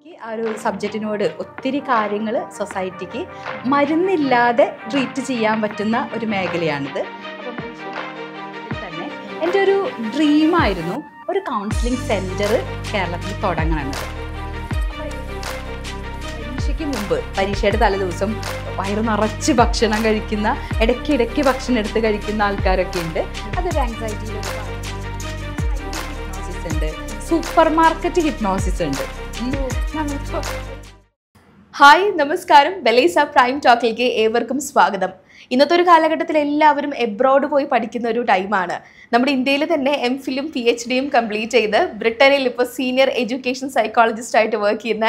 എനിക്ക് ആ ഒരു സബ്ജക്റ്റിനോട് ഒത്തിരി കാര്യങ്ങൾ സൊസൈറ്റിക്ക് മരുന്നില്ലാതെ ട്രീറ്റ് ചെയ്യാൻ പറ്റുന്ന ഒരു മേഖലയാണിത് തന്നെ എൻ്റെ ഒരു ഡ്രീമായിരുന്നു ഒരു കൗൺസിലിംഗ് സെൻറ്റർ കേരളത്തിൽ തുടങ്ങണമെന്നത് പരീക്ഷയ്ക്ക് മുമ്പ് പരീക്ഷയുടെ തലേദിവസം വയറ് നിറച്ച് ഭക്ഷണം കഴിക്കുന്ന ഇടയ്ക്കിടയ്ക്ക് ഭക്ഷണം എടുത്ത് കഴിക്കുന്ന ആൾക്കാരൊക്കെ ഉണ്ട് അതൊരു ആൻസൈറ്റി ഉണ്ട് സൂപ്പർ മാർക്കറ്റ് ഹിപ്നോസിസ് ഉണ്ട് ഹായ് നമസ്കാരം ബെലീസ പ്രൈം ടോക്കിലേക്ക് ഏവർക്കും സ്വാഗതം ഇന്നത്തെ ഒരു കാലഘട്ടത്തിൽ എല്ലാവരും എബ്രോഡ് പോയി പഠിക്കുന്ന ഒരു ടൈമാണ് നമ്മുടെ ഇന്ത്യയിൽ തന്നെ എം ഫിലും പി എച്ച് ഡിയും കംപ്ലീറ്റ് ചെയ്ത് ബ്രിട്ടനിൽ ഇപ്പോൾ സീനിയർ എഡ്യൂക്കേഷൻ സൈക്കോളജിസ്റ്റ് ആയിട്ട് വർക്ക് ചെയ്യുന്ന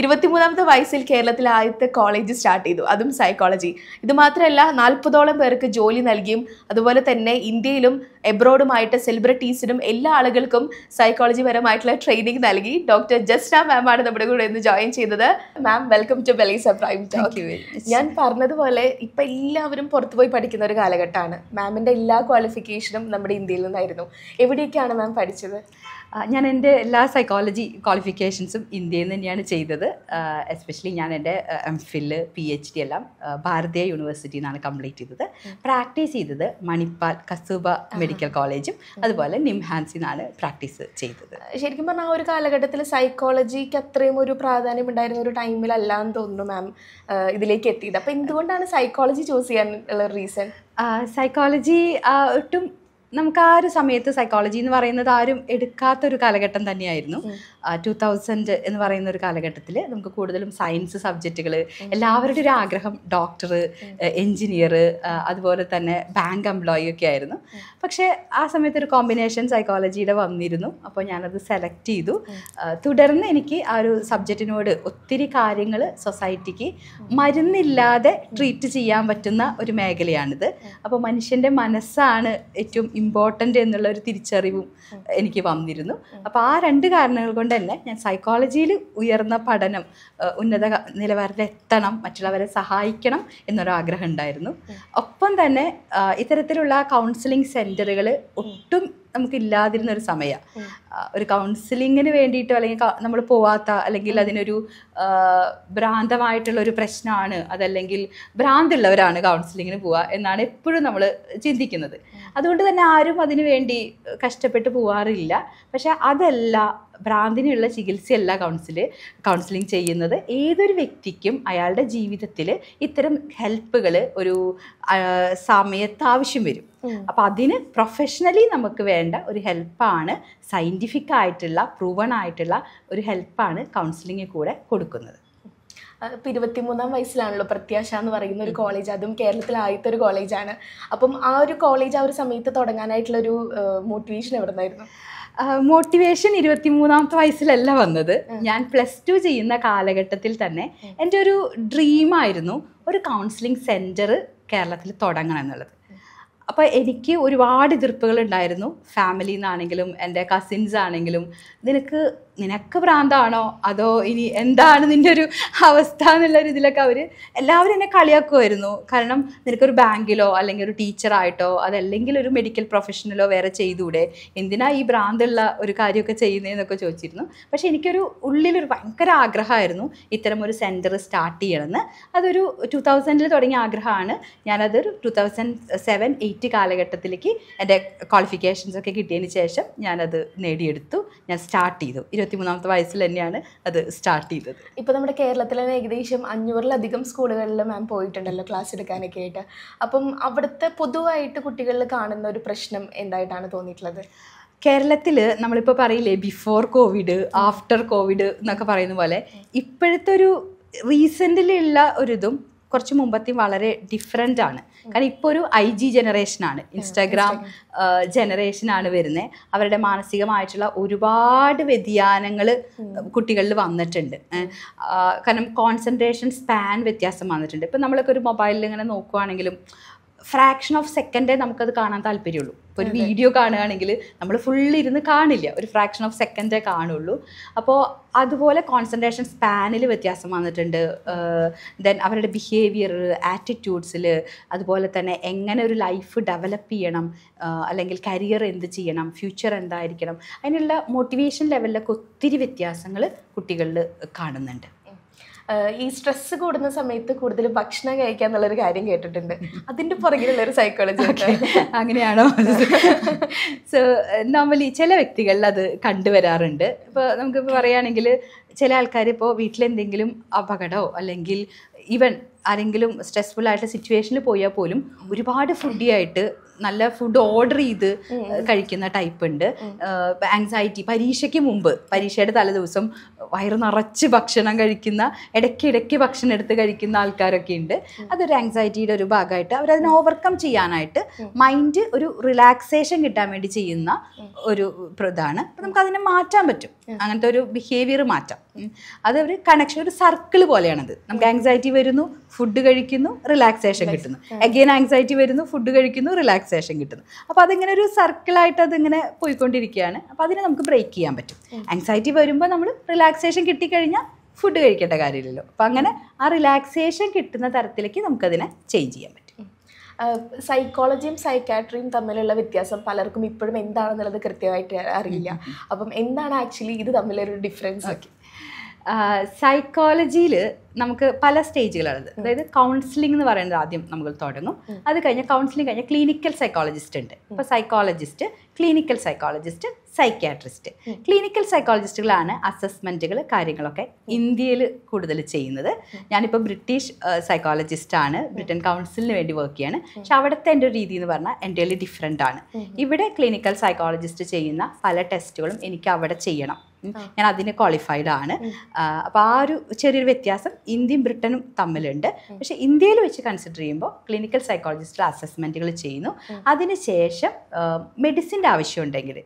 ഇരുപത്തിമൂന്നാമത്തെ വയസ്സിൽ കേരളത്തിൽ ആദ്യത്തെ കോളേജ് സ്റ്റാർട്ട് ചെയ്തു അതും സൈക്കോളജി ഇത് മാത്രമല്ല നാൽപ്പതോളം പേർക്ക് ജോലി നൽകിയും അതുപോലെ തന്നെ ഇന്ത്യയിലും എബ്രോഡുമായിട്ട് സെലിബ്രിറ്റീസിനും എല്ലാ ആളുകൾക്കും സൈക്കോളജി പരമായിട്ടുള്ള ട്രെയിനിങ് നൽകി ഡോക്ടർ ജസ്റ്റ മാം ആണ് നമ്മുടെ കൂടെ ഇന്ന് ജോയിൻ ചെയ്തത് മാം വെൽക്കം ടു ബെലീസ സർപ്രൈസ് ടോക്ക് ഞാൻ പറഞ്ഞതുപോലെ ഇപ്പം എല്ലാവരും പുറത്തുപോയി പോയി പഠിക്കുന്ന ഒരു കാലഘട്ടമാണ് മാമിൻ്റെ എല്ലാ ക്വാളിഫിക്കേഷനും നമ്മുടെ ഇന്ത്യയിൽ നിന്നായിരുന്നു എവിടെയൊക്കെയാണ് മാം പഠിച്ചത് ഞാൻ എൻ്റെ എല്ലാ സൈക്കോളജി ക്വാളിഫിക്കേഷൻസും ഇന്ത്യയിൽ നിന്ന് തന്നെയാണ് ചെയ്തത് എസ്പെഷ്യലി ഞാൻ എൻ്റെ M Phil P H D എല്ലാം ഭാരതീയ യൂണിവേഴ്സിറ്റിയിൽ നിന്നാണ് കംപ്ലീറ്റ് ചെയ്തത് പ്രാക്ടീസ് ചെയ്തത് മണിപ്പാൽ കസൂബ മെഡിക്കൽ കോളേജും അതുപോലെ നിംഹാൻസിൽ നിന്നാണ് പ്രാക്ടീസ് ചെയ്തത് ശരിക്കും പറഞ്ഞാൽ ആ ഒരു കാലഘട്ടത്തിൽ സൈക്കോളജിക്ക് അത്രയും ഒരു പ്രാധാന്യം ഉണ്ടായിരുന്ന ഒരു ടൈമിലല്ല എന്ന് തോന്നുന്നു മാം ഇതിലേക്ക് എത്തിയത് അപ്പോൾ എന്തുകൊണ്ടാണ് സൈക്കോളജി ചൂസ് ചെയ്യാനുള്ള റീസൺ സൈക്കോളജി ഒട്ടും നമുക്ക് ആ ഒരു സമയത്ത് സൈക്കോളജി എന്ന് പറയുന്നത് ആരും എടുക്കാത്തൊരു കാലഘട്ടം തന്നെയായിരുന്നു ടു തൗസൻഡ് എന്ന് പറയുന്ന ഒരു കാലഘട്ടത്തിൽ നമുക്ക് കൂടുതലും സയൻസ് സബ്ജക്റ്റുകൾ എല്ലാവരുടെ ഒരു ആഗ്രഹം ഡോക്ടർ എൻജിനീയർ അതുപോലെ തന്നെ ബാങ്ക് എംപ്ലോയി ഒക്കെ ആയിരുന്നു പക്ഷേ ആ സമയത്ത് ഒരു കോമ്പിനേഷൻ സൈക്കോളജിയുടെ വന്നിരുന്നു അപ്പോൾ ഞാനത് സെലക്ട് ചെയ്തു തുടർന്ന് എനിക്ക് ആ ഒരു സബ്ജക്റ്റിനോട് ഒത്തിരി കാര്യങ്ങൾ സൊസൈറ്റിക്ക് മരുന്നില്ലാതെ ട്രീറ്റ് ചെയ്യാൻ പറ്റുന്ന ഒരു മേഖലയാണിത് അപ്പോൾ മനുഷ്യൻ്റെ മനസ്സാണ് ഏറ്റവും ഇമ്പോർട്ടൻ്റ് എന്നുള്ള ഒരു തിരിച്ചറിവും എനിക്ക് വന്നിരുന്നു അപ്പോൾ ആ രണ്ട് കാരണങ്ങൾ കൊണ്ട് അതല്ല ഞാൻ സൈക്കോളജിയിൽ ഉയർന്ന പഠനം ഉന്നത നിലവാരത്തിൽ എത്തണം മറ്റുള്ളവരെ സഹായിക്കണം എന്നൊരാഗ്രഹം ഉണ്ടായിരുന്നു ഒപ്പം തന്നെ ഇത്തരത്തിലുള്ള കൗൺസിലിംഗ് സെൻറ്ററുകൾ ഒട്ടും നമുക്കില്ലാതിരുന്ന ഒരു സമയമാണ് ഒരു കൗൺസിലിങ്ങിന് വേണ്ടിയിട്ടോ അല്ലെങ്കിൽ നമ്മൾ പോവാത്ത അല്ലെങ്കിൽ അതിനൊരു ഭ്രാന്തമായിട്ടുള്ള ഒരു പ്രശ്നമാണ് അതല്ലെങ്കിൽ ഭ്രാന്തുള്ളവരാണ് കൗൺസിലിങ്ങിന് പോവുക എന്നാണ് എപ്പോഴും നമ്മൾ ചിന്തിക്കുന്നത് അതുകൊണ്ട് തന്നെ ആരും അതിനു വേണ്ടി കഷ്ടപ്പെട്ട് പോവാറില്ല പക്ഷെ അതല്ല ഭ്രാന്തിനുള്ള ചികിത്സയല്ല കൗൺസിൽ കൗൺസിലിംഗ് ചെയ്യുന്നത് ഏതൊരു വ്യക്തിക്കും അയാളുടെ ജീവിതത്തിൽ ഇത്തരം ഹെൽപ്പുകൾ ഒരു സമയത്ത് ആവശ്യം വരും അപ്പം അതിന് പ്രൊഫഷണലി നമുക്ക് വേണ്ട ഒരു ഹെൽപ്പാണ് സയൻറ്റിഫിക് ആയിട്ടുള്ള പ്രൂവൺ ആയിട്ടുള്ള ഒരു ഹെൽപ്പാണ് കൗൺസിലിംഗ് കൂടെ കൊടുക്കുന്നത് ഇപ്പം ഇരുപത്തിമൂന്നാം വയസ്സിലാണല്ലോ പ്രത്യാശ എന്ന് പറയുന്ന ഒരു കോളേജ് അതും കേരളത്തിൽ ആദ്യത്തെ ഒരു കോളേജാണ് അപ്പം ആ ഒരു കോളേജ് ആ ഒരു സമയത്ത് തുടങ്ങാനായിട്ടുള്ളൊരു മോട്ടിവേഷൻ എവിടെ നിന്നായിരുന്നു മോട്ടിവേഷൻ ഇരുപത്തി മൂന്നാമത്തെ വയസ്സിലല്ല വന്നത് ഞാൻ പ്ലസ് ടു ചെയ്യുന്ന കാലഘട്ടത്തിൽ തന്നെ എൻ്റെ ഒരു ഡ്രീമായിരുന്നു ഒരു കൗൺസിലിംഗ് സെൻറ്റർ കേരളത്തിൽ തുടങ്ങണം എന്നുള്ളത് അപ്പോൾ എനിക്ക് ഒരുപാട് എതിർപ്പുകൾ ഉണ്ടായിരുന്നു ഫാമിലിന്നാണെങ്കിലും നിന്നാണെങ്കിലും എൻ്റെ കസിൻസ് ആണെങ്കിലും നിനക്ക് നിനക്ക് ഭ്രാന്താണോ അതോ ഇനി എന്താണ് നിൻ്റെ ഒരു അവസ്ഥ എന്നുള്ള രീതിയിലൊക്കെ അവർ എല്ലാവരും എന്നെ കളിയാക്കുമായിരുന്നു കാരണം നിനക്കൊരു ബാങ്കിലോ അല്ലെങ്കിൽ ഒരു ടീച്ചറായിട്ടോ അതല്ലെങ്കിൽ ഒരു മെഡിക്കൽ പ്രൊഫഷണലോ വേറെ ചെയ്തുകൂടെ എന്തിനാ ഈ ഭ്രാന്തുള്ള ഒരു കാര്യമൊക്കെ ചെയ്യുന്നതെന്നൊക്കെ ചോദിച്ചിരുന്നു പക്ഷേ എനിക്കൊരു ഉള്ളിലൊരു ഭയങ്കര ആഗ്രഹമായിരുന്നു ഇത്തരം ഒരു സെൻറ്റർ സ്റ്റാർട്ട് ചെയ്യണമെന്ന് അതൊരു ടു തൗസൻഡിൽ തുടങ്ങിയ ആഗ്രഹമാണ് ഞാനതൊരു ടു തൗസൻഡ് സെവൻ എയ്റ്റ് കാലഘട്ടത്തിലേക്ക് എൻ്റെ ക്വാളിഫിക്കേഷൻസ് ഒക്കെ കിട്ടിയതിന് ശേഷം ഞാനത് നേടിയെടുത്തു ഞാൻ സ്റ്റാർട്ട് ചെയ്തു മൂന്നാമത്തെ വയസ്സിൽ തന്നെയാണ് അത് സ്റ്റാർട്ട് ചെയ്തത് ഇപ്പോൾ നമ്മുടെ തന്നെ ഏകദേശം അഞ്ഞൂറിലധികം സ്കൂളുകളിൽ മാം പോയിട്ടുണ്ടല്ലോ ക്ലാസ് എടുക്കാനൊക്കെ ആയിട്ട് അപ്പം അവിടുത്തെ പൊതുവായിട്ട് കുട്ടികളിൽ കാണുന്ന ഒരു പ്രശ്നം എന്തായിട്ടാണ് തോന്നിയിട്ടുള്ളത് കേരളത്തിൽ നമ്മളിപ്പോൾ പറയില്ലേ ബിഫോർ കോവിഡ് ആഫ്റ്റർ കോവിഡ് എന്നൊക്കെ പറയുന്ന പോലെ ഇപ്പോഴത്തെ ഒരു റീസെൻ്റിലുള്ള ഒരിതും കുറച്ച് മുമ്പത്തെ വളരെ ഡിഫറെൻ്റ് ആണ് കാരണം ഇപ്പോൾ ഒരു ഐ ജി ജനറേഷനാണ് ഇൻസ്റ്റാഗ്രാം ജനറേഷനാണ് വരുന്നത് അവരുടെ മാനസികമായിട്ടുള്ള ഒരുപാട് വ്യതിയാനങ്ങൾ കുട്ടികളിൽ വന്നിട്ടുണ്ട് കാരണം കോൺസെൻട്രേഷൻ സ്പാൻ വ്യത്യാസം വന്നിട്ടുണ്ട് ഇപ്പം നമ്മളൊക്കെ ഒരു മൊബൈലിൽ ഇങ്ങനെ നോക്കുവാണെങ്കിലും ഫ്രാക്ഷൻ ഓഫ് സെക്കൻഡേ നമുക്കത് കാണാൻ താല്പര്യമുള്ളൂ ഇപ്പോൾ ഒരു വീഡിയോ കാണുകയാണെങ്കിൽ നമ്മൾ ഫുള്ളി ഇരുന്ന് കാണില്ല ഒരു ഫ്രാക്ഷൻ ഓഫ് സെക്കൻഡേ കാണുള്ളൂ അപ്പോൾ അതുപോലെ കോൺസെൻട്രേഷൻ സ്പാനിൽ വ്യത്യാസം വന്നിട്ടുണ്ട് ദെൻ അവരുടെ ബിഹേവിയർ ആറ്റിറ്റ്യൂഡ്സിൽ അതുപോലെ തന്നെ എങ്ങനെ ഒരു ലൈഫ് ഡെവലപ്പ് ചെയ്യണം അല്ലെങ്കിൽ കരിയർ എന്ത് ചെയ്യണം ഫ്യൂച്ചർ എന്തായിരിക്കണം അതിനുള്ള മോട്ടിവേഷൻ ലെവലിലൊക്കെ ഒത്തിരി വ്യത്യാസങ്ങൾ കുട്ടികളിൽ കാണുന്നുണ്ട് ഈ സ്ട്രെസ് കൂടുന്ന സമയത്ത് കൂടുതൽ ഭക്ഷണം കഴിക്കുക എന്നുള്ളൊരു കാര്യം കേട്ടിട്ടുണ്ട് അതിൻ്റെ പുറകിലുള്ള ഒരു സൈക്കോളജി അങ്ങനെയാണോ സോ നോർമലി ചില വ്യക്തികളിൽ അത് കണ്ടുവരാറുണ്ട് ഇപ്പോൾ നമുക്കിപ്പോൾ പറയുകയാണെങ്കിൽ ചില ആൾക്കാർ ഇപ്പോൾ വീട്ടിലെന്തെങ്കിലും അപകടമോ അല്ലെങ്കിൽ ഈവൻ ആരെങ്കിലും സ്ട്രെസ്ഫുൾ ആയിട്ടുള്ള സിറ്റുവേഷനിൽ പോയാൽ പോലും ഒരുപാട് ഫുഡിയായിട്ട് നല്ല ഫുഡ് ഓർഡർ ചെയ്ത് കഴിക്കുന്ന ടൈപ്പ് ഉണ്ട് ആൻസൈറ്റി പരീക്ഷയ്ക്ക് മുമ്പ് പരീക്ഷയുടെ തലേദിവസം വയറ് നിറച്ച് ഭക്ഷണം കഴിക്കുന്ന ഇടയ്ക്കിടയ്ക്ക് ഭക്ഷണം എടുത്ത് കഴിക്കുന്ന ആൾക്കാരൊക്കെ ഉണ്ട് അതൊരു ആൻസൈറ്റിയുടെ ഒരു ഭാഗമായിട്ട് അവരതിനെ ഓവർകം ചെയ്യാനായിട്ട് മൈൻഡ് ഒരു റിലാക്സേഷൻ കിട്ടാൻ വേണ്ടി ചെയ്യുന്ന ഒരു ഇതാണ് അപ്പം നമുക്ക് അതിനെ മാറ്റാൻ പറ്റും അങ്ങനത്തെ ഒരു ബിഹേവിയർ മാറ്റാം അത് ഒരു കണക്ഷൻ ഒരു സർക്കിൾ പോലെയാണത് നമുക്ക് ആങ്സൈറ്റി വരുന്നു ഫുഡ് കഴിക്കുന്നു റിലാക്സേഷൻ കിട്ടുന്നു അഗെയിൻ ആങ്സൈറ്റി വരുന്നു ഫുഡ് കഴിക്കുന്നു റിലാക്സേഷൻ കിട്ടുന്നു അപ്പോൾ അതിങ്ങനെ ഒരു സർക്കിളായിട്ട് അതിങ്ങനെ പോയിക്കൊണ്ടിരിക്കുകയാണ് അപ്പോൾ അതിനെ നമുക്ക് ബ്രേക്ക് ചെയ്യാൻ പറ്റും ആങ്സൈറ്റി വരുമ്പോൾ നമ്മൾ റിലാക്സേഷൻ കിട്ടിക്കഴിഞ്ഞാൽ ഫുഡ് കഴിക്കേണ്ട കാര്യമില്ലല്ലോ അപ്പം അങ്ങനെ ആ റിലാക്സേഷൻ കിട്ടുന്ന തരത്തിലേക്ക് നമുക്കതിനെ ചേഞ്ച് ചെയ്യാൻ പറ്റും സൈക്കോളജിയും സൈക്കാട്രിയും തമ്മിലുള്ള വ്യത്യാസം പലർക്കും ഇപ്പോഴും എന്താണെന്നുള്ളത് കൃത്യമായിട്ട് അറിയില്ല അപ്പം എന്താണ് ആക്ച്വലി ഇത് തമ്മിലൊരു ഡിഫറൻസ് ഒക്കെ സൈക്കോളജിയിൽ നമുക്ക് പല സ്റ്റേജുകളുള്ളത് അതായത് കൗൺസിലിംഗ് എന്ന് പറയുന്നത് ആദ്യം നമ്മൾ തുടങ്ങും അത് കഴിഞ്ഞ് കൗൺസിലിംഗ് കഴിഞ്ഞാൽ ക്ലിനിക്കൽ സൈക്കോളജിസ്റ്റ് ഉണ്ട് ഇപ്പോൾ psychologist clinical psychologist psychiatrist clinical സൈക്കോളജിസ്റ്റുകളാണ് അസസ്മെൻറ്റുകൾ കാര്യങ്ങളൊക്കെ ഇന്ത്യയിൽ കൂടുതൽ ചെയ്യുന്നത് ഞാനിപ്പോൾ ബ്രിട്ടീഷ് സൈക്കോളജിസ്റ്റാണ് ബ്രിട്ടൻ കൗൺസിലിന് വേണ്ടി വർക്ക് ചെയ്യാണ് പക്ഷെ അവിടുത്തെ എൻ്റെ രീതി എന്ന് പറഞ്ഞാൽ എൻ്റെ ഡിഫറെൻ്റ് ആണ് ഇവിടെ ക്ലിനിക്കൽ സൈക്കോളജിസ്റ്റ് ചെയ്യുന്ന പല ടെസ്റ്റുകളും എനിക്ക് അവിടെ ചെയ്യണം ഞാൻ അതിന് ക്വാളിഫൈഡ് ആണ് അപ്പോൾ ആ ഒരു ചെറിയൊരു വ്യത്യാസം ഇന്ത്യയും ബ്രിട്ടനും തമ്മിലുണ്ട് പക്ഷെ ഇന്ത്യയിൽ വെച്ച് കൺസിഡർ ചെയ്യുമ്പോൾ ക്ലിനിക്കൽ സൈക്കോളജിസ്റ്റ് അസസ്മെൻറ്റുകൾ ചെയ്യുന്നു അതിനുശേഷം മെഡിസിൻ്റെ ആവശ്യം ഉണ്ടെങ്കിൽ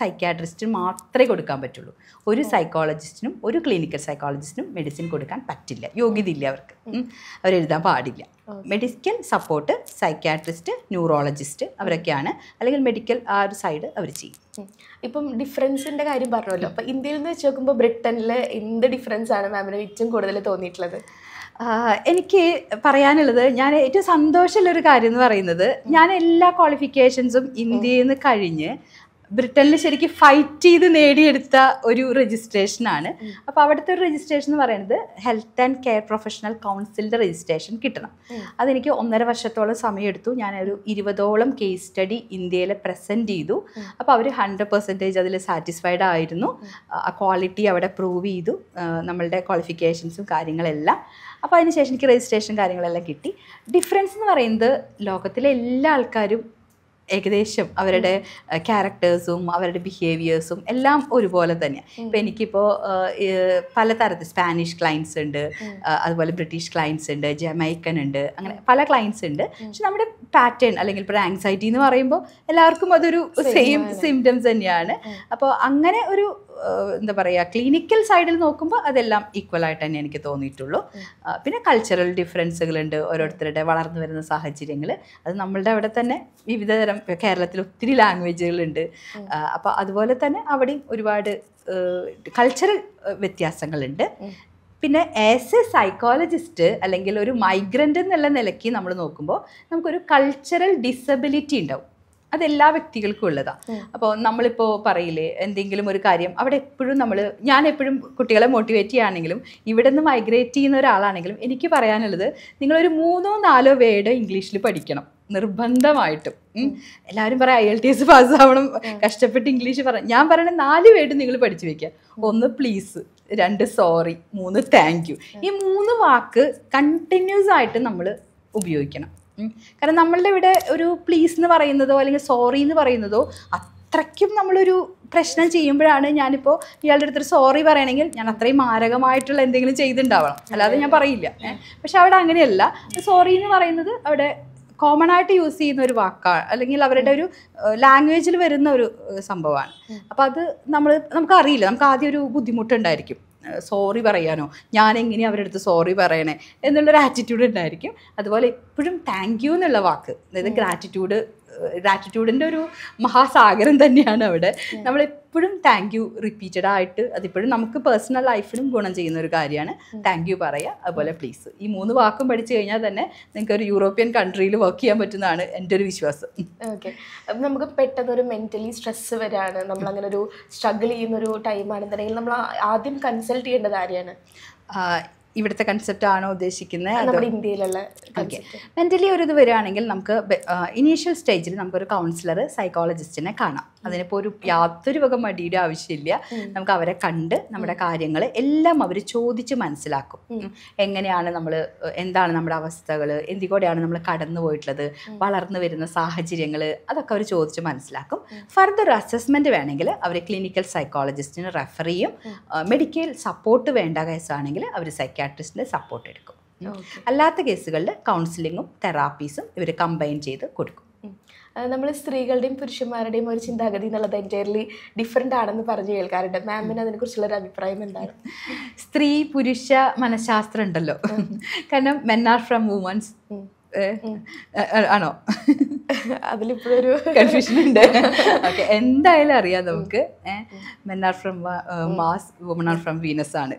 സൈക്കാട്രിസ്റ്റിന് മാത്രമേ കൊടുക്കാൻ പറ്റുള്ളൂ ഒരു സൈക്കോളജിസ്റ്റിനും ഒരു ക്ലിനിക്കൽ സൈക്കോളജിസ്റ്റിനും മെഡിസിൻ കൊടുക്കാൻ പറ്റില്ല യോഗ്യതയില്ല അവർക്ക് അവരെഴുതാൻ പാടില്ല മെഡിക്കൽ സപ്പോർട്ട് സൈക്യാട്രിസ്റ്റ് ന്യൂറോളജിസ്റ്റ് അവരൊക്കെയാണ് അല്ലെങ്കിൽ മെഡിക്കൽ ആ ഒരു സൈഡ് അവർ ചെയ്യും ഇപ്പം ഡിഫറൻസിന്റെ കാര്യം പറഞ്ഞല്ലോ അപ്പം ഇന്ത്യയിൽ നിന്ന് വെച്ച് നോക്കുമ്പോൾ ബ്രിട്ടനിൽ എന്ത് ഡിഫറൻസ് ആണ് മാമിന് ഏറ്റവും കൂടുതൽ തോന്നിയിട്ടുള്ളത് എനിക്ക് പറയാനുള്ളത് ഞാൻ ഏറ്റവും സന്തോഷമുള്ള ഒരു കാര്യം എന്ന് പറയുന്നത് ഞാൻ എല്ലാ ക്വാളിഫിക്കേഷൻസും ഇന്ത്യയിൽ നിന്ന് കഴിഞ്ഞ് ബ്രിട്ടനിൽ ശരിക്കും ഫൈറ്റ് ചെയ്ത് നേടിയെടുത്ത ഒരു രജിസ്ട്രേഷൻ ആണ് അപ്പോൾ അവിടുത്തെ ഒരു രജിസ്ട്രേഷൻ എന്ന് പറയുന്നത് ഹെൽത്ത് ആൻഡ് കെയർ പ്രൊഫഷണൽ കൗൺസിലിന്റെ രജിസ്ട്രേഷൻ കിട്ടണം അതെനിക്ക് ഒന്നര വർഷത്തോളം സമയമെടുത്തു ഒരു ഇരുപതോളം കേസ് സ്റ്റഡി ഇന്ത്യയിൽ പ്രസന്റ് ചെയ്തു അപ്പോൾ അവർ ഹൺഡ്രഡ് പെർസെൻറ്റേജ് അതിൽ സാറ്റിസ്ഫൈഡ് ആയിരുന്നു ആ ക്വാളിറ്റി അവിടെ പ്രൂവ് ചെയ്തു നമ്മളുടെ ക്വാളിഫിക്കേഷൻസും കാര്യങ്ങളെല്ലാം അപ്പോൾ അതിനുശേഷം എനിക്ക് രജിസ്ട്രേഷൻ കാര്യങ്ങളെല്ലാം കിട്ടി ഡിഫറൻസ് എന്ന് പറയുന്നത് ലോകത്തിലെ എല്ലാ ആൾക്കാരും ഏകദേശം അവരുടെ ക്യാരക്ടേഴ്സും അവരുടെ ബിഹേവിയേഴ്സും എല്ലാം ഒരുപോലെ തന്നെയാണ് ഇപ്പം എനിക്കിപ്പോൾ തരത്തിൽ സ്പാനിഷ് ക്ലയൻസ് ഉണ്ട് അതുപോലെ ബ്രിട്ടീഷ് ക്ലയൻസ് ഉണ്ട് ജമൈക്കൻ ഉണ്ട് അങ്ങനെ പല ക്ലയൻസ് ഉണ്ട് പക്ഷെ നമ്മുടെ പാറ്റേൺ അല്ലെങ്കിൽ ഇപ്പോൾ ആങ്സൈറ്റി എന്ന് പറയുമ്പോൾ എല്ലാവർക്കും അതൊരു സെയിം സിംറ്റംസ് തന്നെയാണ് അപ്പോൾ അങ്ങനെ ഒരു എന്താ പറയുക ക്ലിനിക്കൽ സൈഡിൽ നോക്കുമ്പോൾ അതെല്ലാം ഈക്വൽ ആയിട്ട് തന്നെ എനിക്ക് തോന്നിയിട്ടുള്ളൂ പിന്നെ കൾച്ചറൽ ഡിഫറൻസുകളുണ്ട് ഓരോരുത്തരുടെ വളർന്നു വരുന്ന സാഹചര്യങ്ങൾ അത് നമ്മളുടെ അവിടെ തന്നെ വിവിധതരം കേരളത്തിൽ ഒത്തിരി ലാംഗ്വേജുകളുണ്ട് അപ്പോൾ അതുപോലെ തന്നെ അവിടെയും ഒരുപാട് കൾച്ചറൽ വ്യത്യാസങ്ങളുണ്ട് പിന്നെ ആസ് എ സൈക്കോളജിസ്റ്റ് അല്ലെങ്കിൽ ഒരു മൈഗ്രൻ്റ് എന്നുള്ള നിലയ്ക്ക് നമ്മൾ നോക്കുമ്പോൾ നമുക്കൊരു കൾച്ചറൽ ഡിസബിലിറ്റി ഉണ്ടാവും അതെല്ലാ വ്യക്തികൾക്കും ഉള്ളതാണ് അപ്പോൾ നമ്മളിപ്പോൾ പറയില്ലേ എന്തെങ്കിലും ഒരു കാര്യം അവിടെ എപ്പോഴും നമ്മൾ ഞാൻ എപ്പോഴും കുട്ടികളെ മോട്ടിവേറ്റ് ചെയ്യുകയാണെങ്കിലും ഇവിടെ നിന്ന് മൈഗ്രേറ്റ് ചെയ്യുന്ന ഒരാളാണെങ്കിലും എനിക്ക് പറയാനുള്ളത് നിങ്ങളൊരു മൂന്നോ നാലോ വേർഡ് ഇംഗ്ലീഷിൽ പഠിക്കണം നിർബന്ധമായിട്ടും എല്ലാവരും പറയാം ഐ എൽ ടി എസ് പാസ്സാവണം കഷ്ടപ്പെട്ട് ഇംഗ്ലീഷ് പറയാം ഞാൻ പറയണ നാല് വേഡ് നിങ്ങൾ പഠിച്ചു വെക്കുക ഒന്ന് പ്ലീസ് രണ്ട് സോറി മൂന്ന് താങ്ക് യു ഈ മൂന്ന് വാക്ക് കണ്ടിന്യൂസ് ആയിട്ട് നമ്മൾ ഉപയോഗിക്കണം കാരണം നമ്മളുടെ ഇവിടെ ഒരു പ്ലീസ് എന്ന് പറയുന്നതോ അല്ലെങ്കിൽ സോറി എന്ന് പറയുന്നതോ അത്രയ്ക്കും നമ്മളൊരു പ്രശ്നം ചെയ്യുമ്പോഴാണ് ഞാനിപ്പോൾ ഇയാളുടെ അടുത്തൊരു സോറി പറയണമെങ്കിൽ ഞാൻ അത്രയും മാരകമായിട്ടുള്ള എന്തെങ്കിലും ചെയ്തിട്ടുണ്ടാവണം അല്ലാതെ ഞാൻ പറയില്ല പക്ഷെ അവിടെ അങ്ങനെയല്ല സോറി എന്ന് പറയുന്നത് അവിടെ കോമൺ ആയിട്ട് യൂസ് ചെയ്യുന്ന ഒരു വാക്കാണ് അല്ലെങ്കിൽ അവരുടെ ഒരു ലാംഗ്വേജിൽ വരുന്ന ഒരു സംഭവമാണ് അപ്പോൾ അത് നമ്മൾ നമുക്കറിയില്ല നമുക്ക് ആദ്യം ഒരു ബുദ്ധിമുട്ടുണ്ടായിരിക്കും സോറി പറയാനോ ഞാനെങ്ങനെയാണ് അവരുടെ അടുത്ത് സോറി പറയണേ എന്നുള്ളൊരു ആറ്റിറ്റ്യൂഡ് ഉണ്ടായിരിക്കും അതുപോലെ എപ്പോഴും താങ്ക് യു എന്നുള്ള വാക്ക് അതായത് ഗ്രാറ്റിറ്റ്യൂഡ് ഗ്രാറ്റിറ്റ്യൂഡിൻ്റെ ഒരു മഹാസാഗരം തന്നെയാണ് അവിടെ നമ്മളെപ്പോഴും താങ്ക് യു റിപ്പീറ്റഡ് ആയിട്ട് അതിപ്പോഴും നമുക്ക് പേഴ്സണൽ ലൈഫിനും ഗുണം ചെയ്യുന്ന ഒരു കാര്യമാണ് താങ്ക് യു പറയുക അതുപോലെ പ്ലീസ് ഈ മൂന്ന് വാക്കും പഠിച്ചു കഴിഞ്ഞാൽ തന്നെ നിങ്ങൾക്ക് ഒരു യൂറോപ്യൻ കൺട്രിയിൽ വർക്ക് ചെയ്യാൻ പറ്റുന്നതാണ് എൻ്റെ ഒരു വിശ്വാസം ഓക്കെ അപ്പം നമുക്ക് പെട്ടെന്ന് ഒരു മെൻ്റലി സ്ട്രെസ് വരാണ് നമ്മളങ്ങനെ ഒരു സ്ട്രഗിൾ ചെയ്യുന്ന ഒരു ടൈമാണെന്നുണ്ടെങ്കിൽ നമ്മൾ ആദ്യം കൺസൾട്ട് ചെയ്യേണ്ട കാര്യമാണ് ഇവിടുത്തെ കൺസെപ്റ്റ് ആണോ ഉദ്ദേശിക്കുന്നത് ഇന്ത്യയിലുള്ള ഓക്കെ മെൻ്റലി ഒരു ഇത് വരികയാണെങ്കിൽ നമുക്ക് ഇനീഷ്യൽ സ്റ്റേജിൽ നമുക്കൊരു കൗൺസിലർ സൈക്കോളജിസ്റ്റിനെ കാണാം അതിനിപ്പോൾ ഒരു യാതൊരു വക മടിയുടെ ആവശ്യമില്ല നമുക്ക് അവരെ കണ്ട് നമ്മുടെ കാര്യങ്ങൾ എല്ലാം അവർ ചോദിച്ച് മനസ്സിലാക്കും എങ്ങനെയാണ് നമ്മൾ എന്താണ് നമ്മുടെ അവസ്ഥകൾ എന്തിക്കൂടെയാണ് നമ്മൾ കടന്നു പോയിട്ടുള്ളത് വളർന്നു വരുന്ന സാഹചര്യങ്ങൾ അതൊക്കെ അവർ ചോദിച്ച് മനസ്സിലാക്കും ഫർദർ അസസ്മെന്റ് വേണമെങ്കിൽ അവർ ക്ലിനിക്കൽ സൈക്കോളജിസ്റ്റിന് റെഫർ ചെയ്യും മെഡിക്കൽ സപ്പോർട്ട് വേണ്ട കേസാണെങ്കിൽ അവർ സൈക്യാട്രിസ്റ്റിൻ്റെ സപ്പോർട്ട് എടുക്കും അല്ലാത്ത കേസുകളിൽ കൗൺസിലിങ്ങും തെറാപ്പീസും ഇവർ കമ്പൈൻ ചെയ്ത് കൊടുക്കും നമ്മൾ സ്ത്രീകളുടെയും പുരുഷന്മാരുടെയും ഒരു ചിന്താഗതി എന്നുള്ളത് എൻറ്റയർലി ഡിഫറെൻ്റ് ആണെന്ന് പറഞ്ഞു കേൾക്കാറുണ്ട് മാമിന് അതിനെക്കുറിച്ചുള്ള ഒരു അഭിപ്രായം എന്താണ് സ്ത്രീ പുരുഷ മനഃശാസ്ത്രം ഉണ്ടല്ലോ കാരണം മെൻ ആർ ഫ്രം വുമൻസ് ആണോ അതിലിപ്പോഴൊരു കൺഫ്യൂഷൻ ഉണ്ട് ഓക്കെ എന്തായാലും അറിയാം നമുക്ക് men are from Mars woman are from Venus ആണ്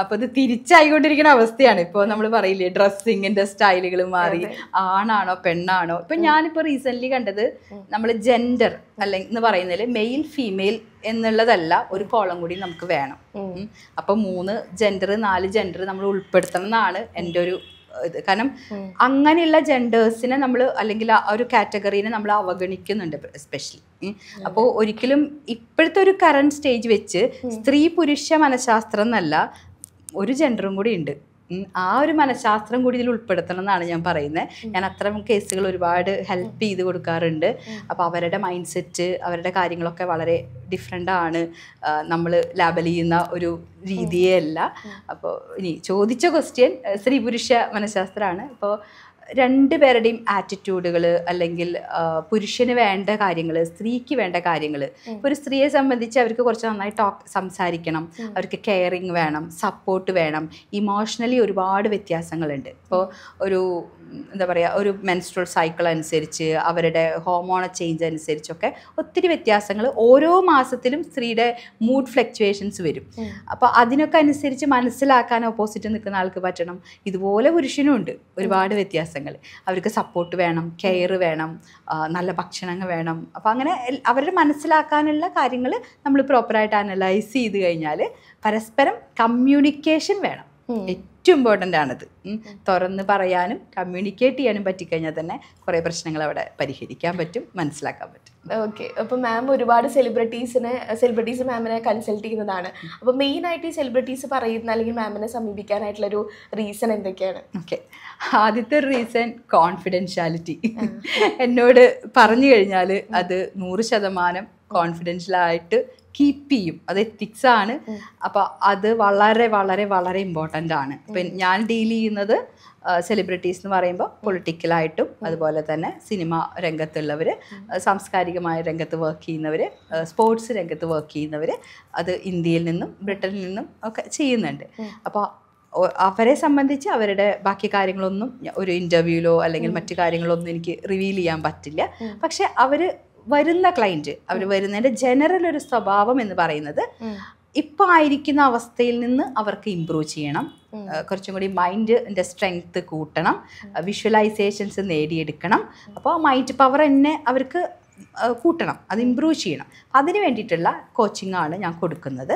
അപ്പൊ അത് തിരിച്ചായിക്കൊണ്ടിരിക്കുന്ന അവസ്ഥയാണ് ഇപ്പൊ നമ്മൾ പറയില്ലേ ഡ്രസ്സിങ്ങിന്റെ സ്റ്റൈലുകൾ മാറി ആണാണോ പെണ്ണാണോ ഇപ്പൊ ഞാനിപ്പോ റീസെന്റ് കണ്ടത് നമ്മൾ ജെൻഡർ അല്ലെങ്കിൽ എന്ന് പറയുന്നതിൽ മെയിൽ ഫീമെയിൽ എന്നുള്ളതല്ല ഒരു കോളം കൂടി നമുക്ക് വേണം അപ്പൊ മൂന്ന് ജെൻഡർ നാല് ജെൻഡർ നമ്മൾ ഉൾപ്പെടുത്തണം എന്നാണ് എൻ്റെ ഒരു ഇത് കാരണം അങ്ങനെയുള്ള ജെൻഡേഴ്സിനെ നമ്മൾ അല്ലെങ്കിൽ ആ ഒരു കാറ്റഗറീനെ നമ്മൾ അവഗണിക്കുന്നുണ്ട് സ്പെഷ്യലി അപ്പോൾ ഒരിക്കലും ഇപ്പോഴത്തെ ഒരു കറണ്ട് സ്റ്റേജ് വെച്ച് സ്ത്രീ പുരുഷ മനഃശാസ്ത്രം എന്നല്ല ഒരു ജെൻഡറും കൂടി ഉണ്ട് ആ ഒരു മനഃശാസ്ത്രം കൂടി ഇതിൽ ഉൾപ്പെടുത്തണം എന്നാണ് ഞാൻ പറയുന്നത് ഞാൻ അത്തരം കേസുകൾ ഒരുപാട് ഹെൽപ്പ് ചെയ്ത് കൊടുക്കാറുണ്ട് അപ്പോൾ അവരുടെ മൈൻഡ് സെറ്റ് അവരുടെ കാര്യങ്ങളൊക്കെ വളരെ ഡിഫറെൻ്റ് ആണ് നമ്മൾ ലാബൽ ചെയ്യുന്ന ഒരു രീതിയെ അല്ല അപ്പോൾ ഇനി ചോദിച്ച ക്വസ്റ്റ്യൻ സ്ത്രീ പുരുഷ മനഃശാസ്ത്രമാണ് അപ്പോൾ രണ്ട് പേരുടെയും ആറ്റിറ്റ്യൂഡുകൾ അല്ലെങ്കിൽ പുരുഷന് വേണ്ട കാര്യങ്ങൾ സ്ത്രീക്ക് വേണ്ട കാര്യങ്ങൾ ഒരു സ്ത്രീയെ സംബന്ധിച്ച് അവർക്ക് കുറച്ച് നന്നായി ടോക്ക് സംസാരിക്കണം അവർക്ക് കെയറിങ് വേണം സപ്പോർട്ട് വേണം ഇമോഷണലി ഒരുപാട് വ്യത്യാസങ്ങളുണ്ട് ഇപ്പോൾ ഒരു എന്താ പറയുക ഒരു മെൻസ്ട്രൽ സൈക്കിൾ അനുസരിച്ച് അവരുടെ ഹോർമോണ ചേഞ്ച് അനുസരിച്ചൊക്കെ ഒത്തിരി വ്യത്യാസങ്ങൾ ഓരോ മാസത്തിലും സ്ത്രീയുടെ മൂഡ് ഫ്ലക്ച്വേഷൻസ് വരും അപ്പോൾ അതിനൊക്കെ അനുസരിച്ച് മനസ്സിലാക്കാൻ ഓപ്പോസിറ്റ് നിൽക്കുന്ന ആൾക്ക് പറ്റണം ഇതുപോലെ പുരുഷനും ഉണ്ട് ഒരുപാട് വ്യത്യാസങ്ങൾ അവർക്ക് സപ്പോർട്ട് വേണം കെയർ വേണം നല്ല ഭക്ഷണങ്ങൾ വേണം അപ്പോൾ അങ്ങനെ അവരുടെ മനസ്സിലാക്കാനുള്ള കാര്യങ്ങൾ നമ്മൾ പ്രോപ്പറായിട്ട് അനലൈസ് ചെയ്ത് കഴിഞ്ഞാൽ പരസ്പരം കമ്മ്യൂണിക്കേഷൻ വേണം ഏറ്റവും ഇമ്പോർട്ടൻ്റ് ആണത് തുറന്ന് പറയാനും കമ്മ്യൂണിക്കേറ്റ് ചെയ്യാനും പറ്റിക്കഴിഞ്ഞാൽ തന്നെ കുറേ പ്രശ്നങ്ങൾ അവിടെ പരിഹരിക്കാൻ പറ്റും മനസ്സിലാക്കാൻ പറ്റും ഓക്കെ അപ്പോൾ മാം ഒരുപാട് സെലിബ്രിറ്റീസിനെ സെലിബ്രിറ്റീസ് മാമിനെ കൺസൾട്ട് ചെയ്യുന്നതാണ് അപ്പോൾ മെയിനായിട്ട് ഈ സെലിബ്രിറ്റീസ് പറയുന്ന അല്ലെങ്കിൽ മാമിനെ ഒരു റീസൺ എന്തൊക്കെയാണ് ഓക്കെ ആദ്യത്തെ റീസൺ കോൺഫിഡൻഷ്യാലിറ്റി എന്നോട് പറഞ്ഞു കഴിഞ്ഞാൽ അത് നൂറ് ശതമാനം കോൺഫിഡൻഷ്യലായിട്ട് കീപ്പ് ചെയ്യും അത് എത്തിക്സ് ആണ് അപ്പോൾ അത് വളരെ വളരെ വളരെ ഇമ്പോർട്ടൻ്റ് ആണ് അപ്പൊ ഞാൻ ഡീൽ ചെയ്യുന്നത് സെലിബ്രിറ്റീസ് എന്ന് പറയുമ്പോൾ പൊളിറ്റിക്കലായിട്ടും അതുപോലെ തന്നെ സിനിമ രംഗത്തുള്ളവർ സാംസ്കാരികമായ രംഗത്ത് വർക്ക് ചെയ്യുന്നവർ സ്പോർട്സ് രംഗത്ത് വർക്ക് ചെയ്യുന്നവർ അത് ഇന്ത്യയിൽ നിന്നും ബ്രിട്ടനിൽ നിന്നും ഒക്കെ ചെയ്യുന്നുണ്ട് അപ്പോൾ അവരെ സംബന്ധിച്ച് അവരുടെ ബാക്കി കാര്യങ്ങളൊന്നും ഒരു ഇൻ്റർവ്യൂവിലോ അല്ലെങ്കിൽ മറ്റു കാര്യങ്ങളൊന്നും എനിക്ക് റിവീൽ ചെയ്യാൻ പറ്റില്ല പക്ഷെ അവർ വരുന്ന ക്ലയൻറ്റ് അവർ വരുന്നതിൻ്റെ ജനറൽ ഒരു സ്വഭാവം എന്ന് പറയുന്നത് ഇപ്പം ആയിരിക്കുന്ന അവസ്ഥയിൽ നിന്ന് അവർക്ക് ഇമ്പ്രൂവ് ചെയ്യണം കുറച്ചും കൂടി മൈൻഡിൻ്റെ സ്ട്രെങ്ത് കൂട്ടണം വിഷ്വലൈസേഷൻസ് നേടിയെടുക്കണം അപ്പോൾ മൈൻഡ് പവർ തന്നെ അവർക്ക് കൂട്ടണം അത് ഇമ്പ്രൂവ് ചെയ്യണം അതിന് വേണ്ടിയിട്ടുള്ള കോച്ചിങ് ആണ് ഞാൻ കൊടുക്കുന്നത്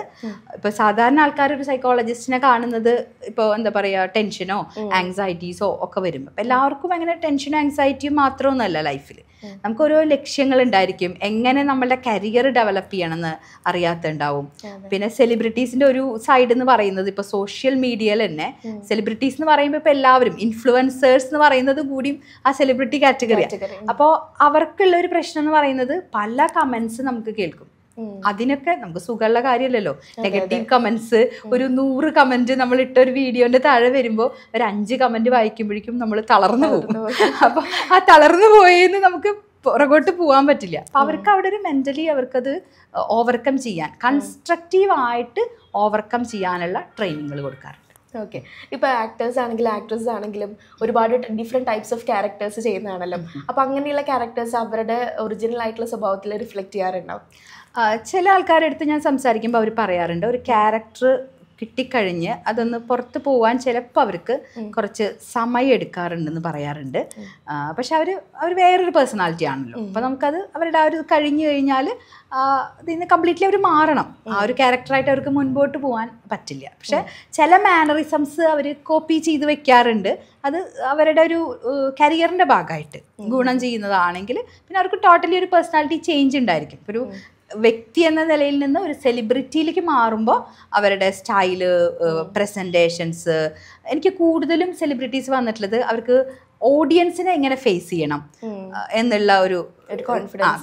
ഇപ്പോൾ സാധാരണ ആൾക്കാർ ഒരു സൈക്കോളജിസ്റ്റിനെ കാണുന്നത് ഇപ്പോൾ എന്താ പറയുക ടെൻഷനോ ആങ്സൈറ്റീസോ ഒക്കെ വരുമ്പോൾ അപ്പോൾ എല്ലാവർക്കും അങ്ങനെ ടെൻഷനോ ആങ്സൈറ്റിയും മാത്രമൊന്നുമല്ല ലൈഫിൽ നമുക്ക് ഓരോ ലക്ഷ്യങ്ങൾ ഉണ്ടായിരിക്കും എങ്ങനെ നമ്മളുടെ കരിയർ ഡെവലപ്പ് ചെയ്യണമെന്ന് അറിയാത്തുണ്ടാവും പിന്നെ സെലിബ്രിറ്റീസിൻ്റെ ഒരു സൈഡ് എന്ന് പറയുന്നത് ഇപ്പോൾ സോഷ്യൽ മീഡിയയിൽ തന്നെ സെലിബ്രിറ്റീസ് എന്ന് പറയുമ്പോൾ ഇപ്പോൾ എല്ലാവരും ഇൻഫ്ലുവൻസേഴ്സ് എന്ന് പറയുന്നത് കൂടിയും ആ സെലിബ്രിറ്റി കാറ്റഗറി അപ്പോൾ അവർക്കുള്ള ഒരു പ്രശ്നം പറയുന്നത് പല കമൻസ് നമുക്ക് കേൾക്കും അതിനൊക്കെ നമുക്ക് സുഖമുള്ള കാര്യമല്ലല്ലോ നെഗറ്റീവ് കമന്റ്സ് ഒരു നൂറ് കമന്റ് നമ്മൾ ഇട്ട ഒരു വീഡിയോന്റെ താഴെ വരുമ്പോ ഒരു അഞ്ച് കമന്റ് വായിക്കുമ്പോഴേക്കും നമ്മൾ തളർന്നു പോകും അപ്പൊ ആ തളർന്നു പോയെന്ന് നമുക്ക് പുറകോട്ട് പോകാൻ പറ്റില്ല അപ്പൊ അവർക്ക് അവിടെ ഒരു മെന്റലി അവർക്കത് ഓവർകം ചെയ്യാൻ കൺസ്ട്രക്റ്റീവ് ആയിട്ട് ഓവർകം ചെയ്യാനുള്ള ട്രെയിനിങ്ങുകൾ കൊടുക്കാറ് ഓക്കെ ഇപ്പൊ ആക്ടേഴ്സ് ആണെങ്കിലും ആക്ട്രസ് ആണെങ്കിലും ഒരുപാട് ഡിഫറെന്റ് ടൈപ്സ് ഓഫ് ക്യാരക്ടേഴ്സ് ചെയ്യുന്നതാണല്ലോ അപ്പോൾ അങ്ങനെയുള്ള ക്യാരക്ടേഴ്സ് അവരുടെ ഒറിജിനൽ ആയിട്ടുള്ള സ്വഭാവത്തിൽ റിഫ്ലക്റ്റ് ചെയ്യാറുണ്ടാവും ചില ആൾക്കാരുടെ അടുത്ത് ഞാൻ സംസാരിക്കുമ്പോൾ അവർ പറയാറുണ്ട് ഒരു ക്യാരക്ടർ കിട്ടിക്കഴിഞ്ഞ് അതൊന്ന് പുറത്ത് പോവാൻ ചിലപ്പോൾ അവർക്ക് കുറച്ച് സമയം എടുക്കാറുണ്ടെന്ന് പറയാറുണ്ട് പക്ഷെ അവർ അവർ വേറൊരു പേഴ്സണാലിറ്റി ആണല്ലോ അപ്പോൾ നമുക്കത് അവരുടെ ആ ഒരു കഴിഞ്ഞു കഴിഞ്ഞാൽ ഇതിന് കംപ്ലീറ്റ്ലി അവർ മാറണം ആ ഒരു ക്യാരക്ടറായിട്ട് അവർക്ക് മുൻപോട്ട് പോകാൻ പറ്റില്ല പക്ഷെ ചില മാനറിസംസ് അവർ കോപ്പി ചെയ്ത് വെക്കാറുണ്ട് അത് അവരുടെ ഒരു കരിയറിൻ്റെ ഭാഗമായിട്ട് ഗുണം ചെയ്യുന്നതാണെങ്കിൽ പിന്നെ അവർക്ക് ടോട്ടലി ഒരു പേഴ്സണാലിറ്റി ചേഞ്ച് ഉണ്ടായിരിക്കും ഒരു വ്യക്തി എന്ന നിലയിൽ നിന്ന് ഒരു സെലിബ്രിറ്റിയിലേക്ക് മാറുമ്പോൾ അവരുടെ സ്റ്റൈല് പ്രസൻറ്റേഷൻസ് എനിക്ക് കൂടുതലും സെലിബ്രിറ്റീസ് വന്നിട്ടുള്ളത് അവർക്ക് ഓഡിയൻസിനെ എങ്ങനെ ഫേസ് ചെയ്യണം എന്നുള്ള ഒരു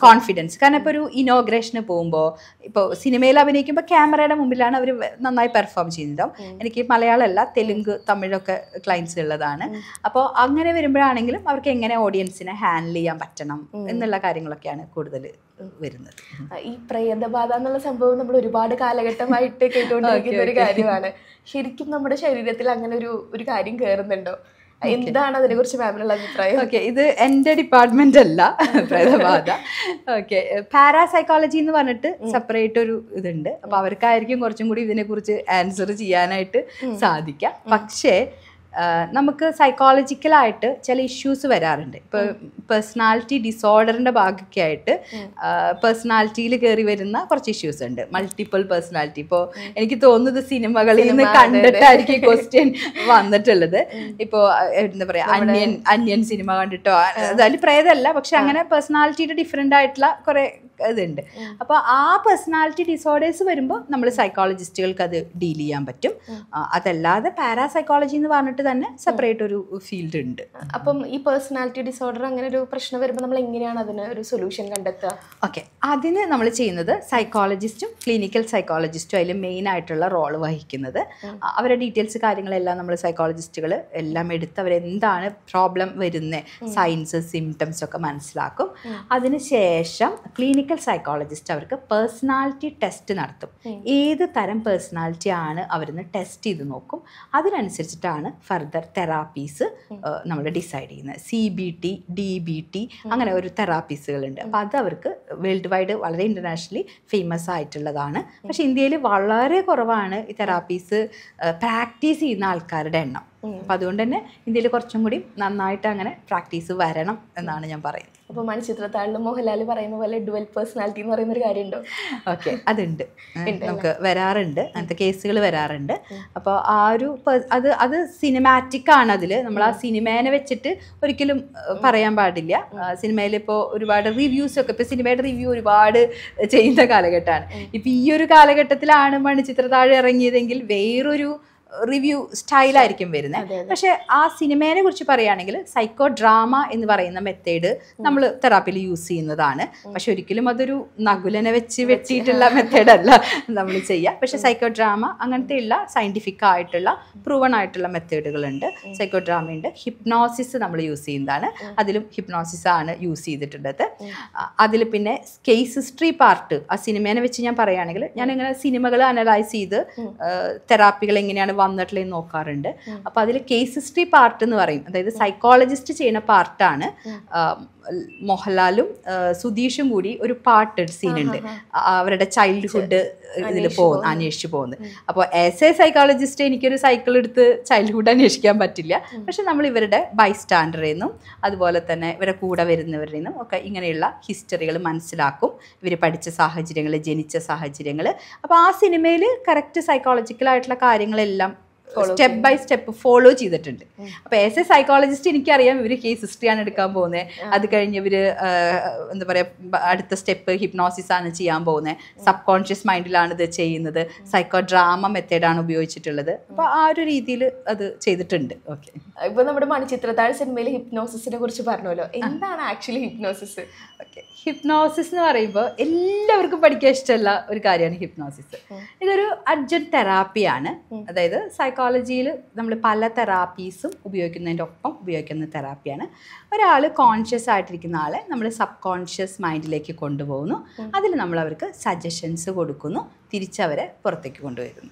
കോൺഫിഡൻസ് കാരണം ഇപ്പോൾ ഒരു ഇനോഗ്രേഷന് പോകുമ്പോൾ ഇപ്പോൾ സിനിമയിൽ അഭിനയിക്കുമ്പോൾ ക്യാമറയുടെ മുമ്പിലാണ് അവർ നന്നായി പെർഫോം ചെയ്യുന്നത് എനിക്ക് മലയാളമല്ല തെലുങ്ക് തമിഴൊക്കെ ക്ലയൻസ് ഉള്ളതാണ് അപ്പോൾ അങ്ങനെ വരുമ്പോഴാണെങ്കിലും അവർക്ക് എങ്ങനെ ഓഡിയൻസിനെ ഹാൻഡിൽ ചെയ്യാൻ പറ്റണം എന്നുള്ള കാര്യങ്ങളൊക്കെയാണ് കൂടുതൽ വരുന്നത് ഈ പ്രേതബാധ എന്നുള്ള സംഭവം നമ്മൾ ഒരുപാട് കാലഘട്ടമായിട്ട് കേട്ടുകൊണ്ടിരിക്കുന്ന ഒരു കാര്യമാണ് ശരിക്കും നമ്മുടെ ശരീരത്തിൽ അങ്ങനെ ഒരു ഒരു കാര്യം കയറുന്നുണ്ടോ എന്താണ് അതിനെ കുറിച്ച് മാമിനുള്ള അഭിപ്രായം ഓക്കെ ഇത് എൻ്റെ ഡിപ്പാർട്ട്മെന്റ് അല്ല പ്രേതബാധ ഓക്കെ പാരാസൈക്കോളജി എന്ന് പറഞ്ഞിട്ട് സെപ്പറേറ്റ് ഒരു ഇതുണ്ട് അപ്പൊ അവർക്കായിരിക്കും കുറച്ചും കൂടി ഇതിനെ കുറിച്ച് ആൻസർ ചെയ്യാനായിട്ട് സാധിക്കുക പക്ഷേ നമുക്ക് സൈക്കോളജിക്കലായിട്ട് ചില ഇഷ്യൂസ് വരാറുണ്ട് ഇപ്പോൾ പേഴ്സണാലിറ്റി ഡിസോർഡറിൻ്റെ ഭാഗമൊക്കെയായിട്ട് പേഴ്സണാലിറ്റിയിൽ കയറി വരുന്ന കുറച്ച് ഇഷ്യൂസ് ഉണ്ട് മൾട്ടിപ്പിൾ പേഴ്സണാലിറ്റി ഇപ്പോൾ എനിക്ക് തോന്നുന്നത് സിനിമകളിൽ നിന്ന് കണ്ടിട്ടായിരിക്കും ഈ ക്വസ്റ്റ്യൻ വന്നിട്ടുള്ളത് ഇപ്പോൾ എന്താ പറയുക അന്യൻ അന്യൻ സിനിമ കണ്ടിട്ടോ അതായത് പ്രേതല്ല പക്ഷെ അങ്ങനെ പേഴ്സണാലിറ്റിയുടെ ഡിഫറെൻ്റ് ആയിട്ടുള്ള കുറേ ഇതുണ്ട് അപ്പോൾ ആ പേഴ്സണാലിറ്റി ഡിസോർഡേഴ്സ് വരുമ്പോൾ നമ്മൾ സൈക്കോളജിസ്റ്റുകൾക്ക് അത് ഡീൽ ചെയ്യാൻ പറ്റും അതല്ലാതെ പാരാസൈക്കോളജി എന്ന് പറഞ്ഞിട്ട് ആയിട്ട് തന്നെ സെപ്പറേറ്റ് ഒരു ഫീൽഡ് ഉണ്ട് അപ്പം ഈ പേഴ്സണാലിറ്റി ഡിസോർഡർ അങ്ങനെ ഒരു പ്രശ്നം വരുമ്പോൾ നമ്മൾ എങ്ങനെയാണ് അതിന് ഒരു സൊല്യൂഷൻ കണ്ടെത്തുക ഓക്കെ അതിന് നമ്മൾ ചെയ്യുന്നത് സൈക്കോളജിസ്റ്റും ക്ലിനിക്കൽ സൈക്കോളജിസ്റ്റും അതിൽ മെയിൻ ആയിട്ടുള്ള റോൾ വഹിക്കുന്നത് അവരുടെ ഡീറ്റെയിൽസ് കാര്യങ്ങളെല്ലാം നമ്മൾ സൈക്കോളജിസ്റ്റുകൾ എല്ലാം എടുത്ത് അവരെന്താണ് പ്രോബ്ലം വരുന്നത് സയൻസ് സിംറ്റംസ് ഒക്കെ മനസ്സിലാക്കും ശേഷം ക്ലിനിക്കൽ സൈക്കോളജിസ്റ്റ് അവർക്ക് പേഴ്സണാലിറ്റി ടെസ്റ്റ് നടത്തും ഏത് തരം പേഴ്സണാലിറ്റി ആണ് അവരിന്ന് ടെസ്റ്റ് ചെയ്ത് നോക്കും അതിനനുസരിച്ചിട്ടാണ് ഫർദർ തെറാപ്പീസ് നമ്മൾ ഡിസൈഡ് ചെയ്യുന്നത് C B T D B T അങ്ങനെ ഒരു തെറാപ്പീസുകളുണ്ട് അപ്പോൾ അത് അവർക്ക് വേൾഡ് വൈഡ് വളരെ ഇൻ്റർനാഷണലി ഫേമസ് ആയിട്ടുള്ളതാണ് പക്ഷേ ഇന്ത്യയിൽ വളരെ കുറവാണ് ഈ തെറാപ്പീസ് പ്രാക്ടീസ് ചെയ്യുന്ന ആൾക്കാരുടെ എണ്ണം അപ്പം അതുകൊണ്ട് തന്നെ ഇന്ത്യയിൽ കുറച്ചും കൂടി നന്നായിട്ട് അങ്ങനെ പ്രാക്ടീസ് വരണം എന്നാണ് ഞാൻ പറയുന്നത് അപ്പോൾ മണിച്ചിത്രത്താഴിലും മോഹൻലാൽ പറയുന്ന പോലെ ഡുവൽ പേഴ്സണാലിറ്റി എന്ന് പറയുന്ന ഒരു കാര്യമുണ്ടോ ഓക്കെ അതുണ്ട് നമുക്ക് വരാറുണ്ട് അങ്ങനത്തെ കേസുകൾ വരാറുണ്ട് അപ്പോൾ ആ ഒരു അത് അത് സിനിമാറ്റിക് ആണ് അതിൽ നമ്മൾ ആ സിനിമേനെ വെച്ചിട്ട് ഒരിക്കലും പറയാൻ പാടില്ല സിനിമയിൽ ഇപ്പോൾ ഒരുപാട് റിവ്യൂസ് ഒക്കെ ഇപ്പോൾ സിനിമയുടെ റിവ്യൂ ഒരുപാട് ചെയ്യുന്ന കാലഘട്ടമാണ് ഇപ്പോൾ ഈ ഒരു കാലഘട്ടത്തിലാണ് മണിച്ചിത്രത്താഴ് ഇറങ്ങിയതെങ്കിൽ വേറൊരു റിവ്യൂ സ്റ്റൈലായിരിക്കും വരുന്നത് പക്ഷേ ആ സിനിമേനെ കുറിച്ച് പറയുകയാണെങ്കിൽ സൈക്കോ ഡ്രാമ എന്ന് പറയുന്ന മെത്തേഡ് നമ്മൾ തെറാപ്പിയിൽ യൂസ് ചെയ്യുന്നതാണ് പക്ഷെ ഒരിക്കലും അതൊരു നകുലനെ വെച്ച് വെട്ടിയിട്ടുള്ള മെത്തേഡല്ല നമ്മൾ ചെയ്യുക പക്ഷെ സൈക്കോ ഡ്രാമ അങ്ങനത്തെ ഉള്ള സയൻറ്റിഫിക് ആയിട്ടുള്ള പ്രൂവൺ ആയിട്ടുള്ള മെത്തേഡുകളുണ്ട് സൈക്കോ ഡ്രാമയുണ്ട് ഹിപ്നോസിസ് നമ്മൾ യൂസ് ചെയ്യുന്നതാണ് അതിലും ഹിപ്നോസിസ് ആണ് യൂസ് ചെയ്തിട്ടുള്ളത് അതിൽ പിന്നെ കേസ് ഹിസ്റ്ററി പാർട്ട് ആ സിനിമേനെ വെച്ച് ഞാൻ പറയുകയാണെങ്കിൽ ഞാൻ ഇങ്ങനെ സിനിമകൾ അനലൈസ് ചെയ്ത് തെറാപ്പികൾ എങ്ങനെയാണ് വന്നിട്ടുള്ള നോക്കാറുണ്ട് അപ്പോൾ അതിൽ കേസ് ഹിസ്റ്ററി പാർട്ട് എന്ന് പറയും അതായത് സൈക്കോളജിസ്റ്റ് ചെയ്യുന്ന പാർട്ടാണ് മോഹൻലാലും സുധീഷും കൂടി ഒരു പാട്ട് സീനുണ്ട് അവരുടെ ചൈൽഡ്ഹുഡ് ഇതിൽ പോകുന്നു അന്വേഷിച്ചു പോകുന്നത് അപ്പോൾ ആസ് എ സൈക്കോളജിസ്റ്റ് എനിക്കൊരു സൈക്കിൾ എടുത്ത് ചൈൽഡ്ഹുഡ് അന്വേഷിക്കാൻ പറ്റില്ല പക്ഷെ നമ്മൾ ഇവരുടെ സ്റ്റാൻഡറിൽ നിന്നും അതുപോലെ തന്നെ ഇവരുടെ കൂടെ വരുന്നവരിൽ നിന്നും ഒക്കെ ഇങ്ങനെയുള്ള ഹിസ്റ്ററികൾ മനസ്സിലാക്കും ഇവർ പഠിച്ച സാഹചര്യങ്ങൾ ജനിച്ച സാഹചര്യങ്ങൾ അപ്പോൾ ആ സിനിമയിൽ കറക്റ്റ് സൈക്കോളജിക്കലായിട്ടുള്ള കാര്യങ്ങളെല്ലാം സ്റ്റെപ്പ് ബൈ സ്റ്റെപ്പ് ഫോളോ ചെയ്തിട്ടുണ്ട് അപ്പോൾ ആസ് എ സൈക്കോളജിസ്റ്റ് എനിക്കറിയാം ഇവര് കേസ് ഹിസ്റ്ററിയാണ് എടുക്കാൻ പോകുന്നത് അത് കഴിഞ്ഞ് ഇവര് എന്താ പറയുക അടുത്ത സ്റ്റെപ്പ് ഹിപ്നോസിസ് ആണ് ചെയ്യാൻ പോകുന്നത് സബ് കോൺഷ്യസ് മൈൻഡിലാണ് ഇത് ചെയ്യുന്നത് സൈക്കോ ഡ്രാമ മെത്തേഡാണ് ഉപയോഗിച്ചിട്ടുള്ളത് അപ്പോൾ ആ ഒരു രീതിയിൽ അത് ചെയ്തിട്ടുണ്ട് ഓക്കെ ഇപ്പൊ നമ്മുടെ മണിചിത്രത്താഴ് സിനിമയിൽ ഹിപ്നോസിസിനെ കുറിച്ച് പറഞ്ഞല്ലോ എന്താണ് ആക്ച്വലി ഹിപ്നോസിസ് ഓക്കെ ഹിപ്നോസിസ് എന്ന് പറയുമ്പോൾ എല്ലാവർക്കും പഠിക്കാൻ ഇഷ്ടമുള്ള ഒരു കാര്യമാണ് ഹിപ്നോസിസ് ഇതൊരു അർജൻ തെറാപ്പിയാണ് അതായത് സൈക്കോളജിയിൽ നമ്മൾ പല തെറാപ്പീസും ഉപയോഗിക്കുന്നതിൻ്റെ ഒപ്പം ഉപയോഗിക്കുന്ന തെറാപ്പിയാണ് ഒരാൾ കോൺഷ്യസ് ആയിട്ടിരിക്കുന്ന ആളെ നമ്മൾ സബ് കോൺഷ്യസ് മൈൻഡിലേക്ക് കൊണ്ടുപോകുന്നു അതിൽ നമ്മൾ അവർക്ക് സജഷൻസ് കൊടുക്കുന്നു തിരിച്ചവരെ പുറത്തേക്ക് കൊണ്ടുവരുന്നു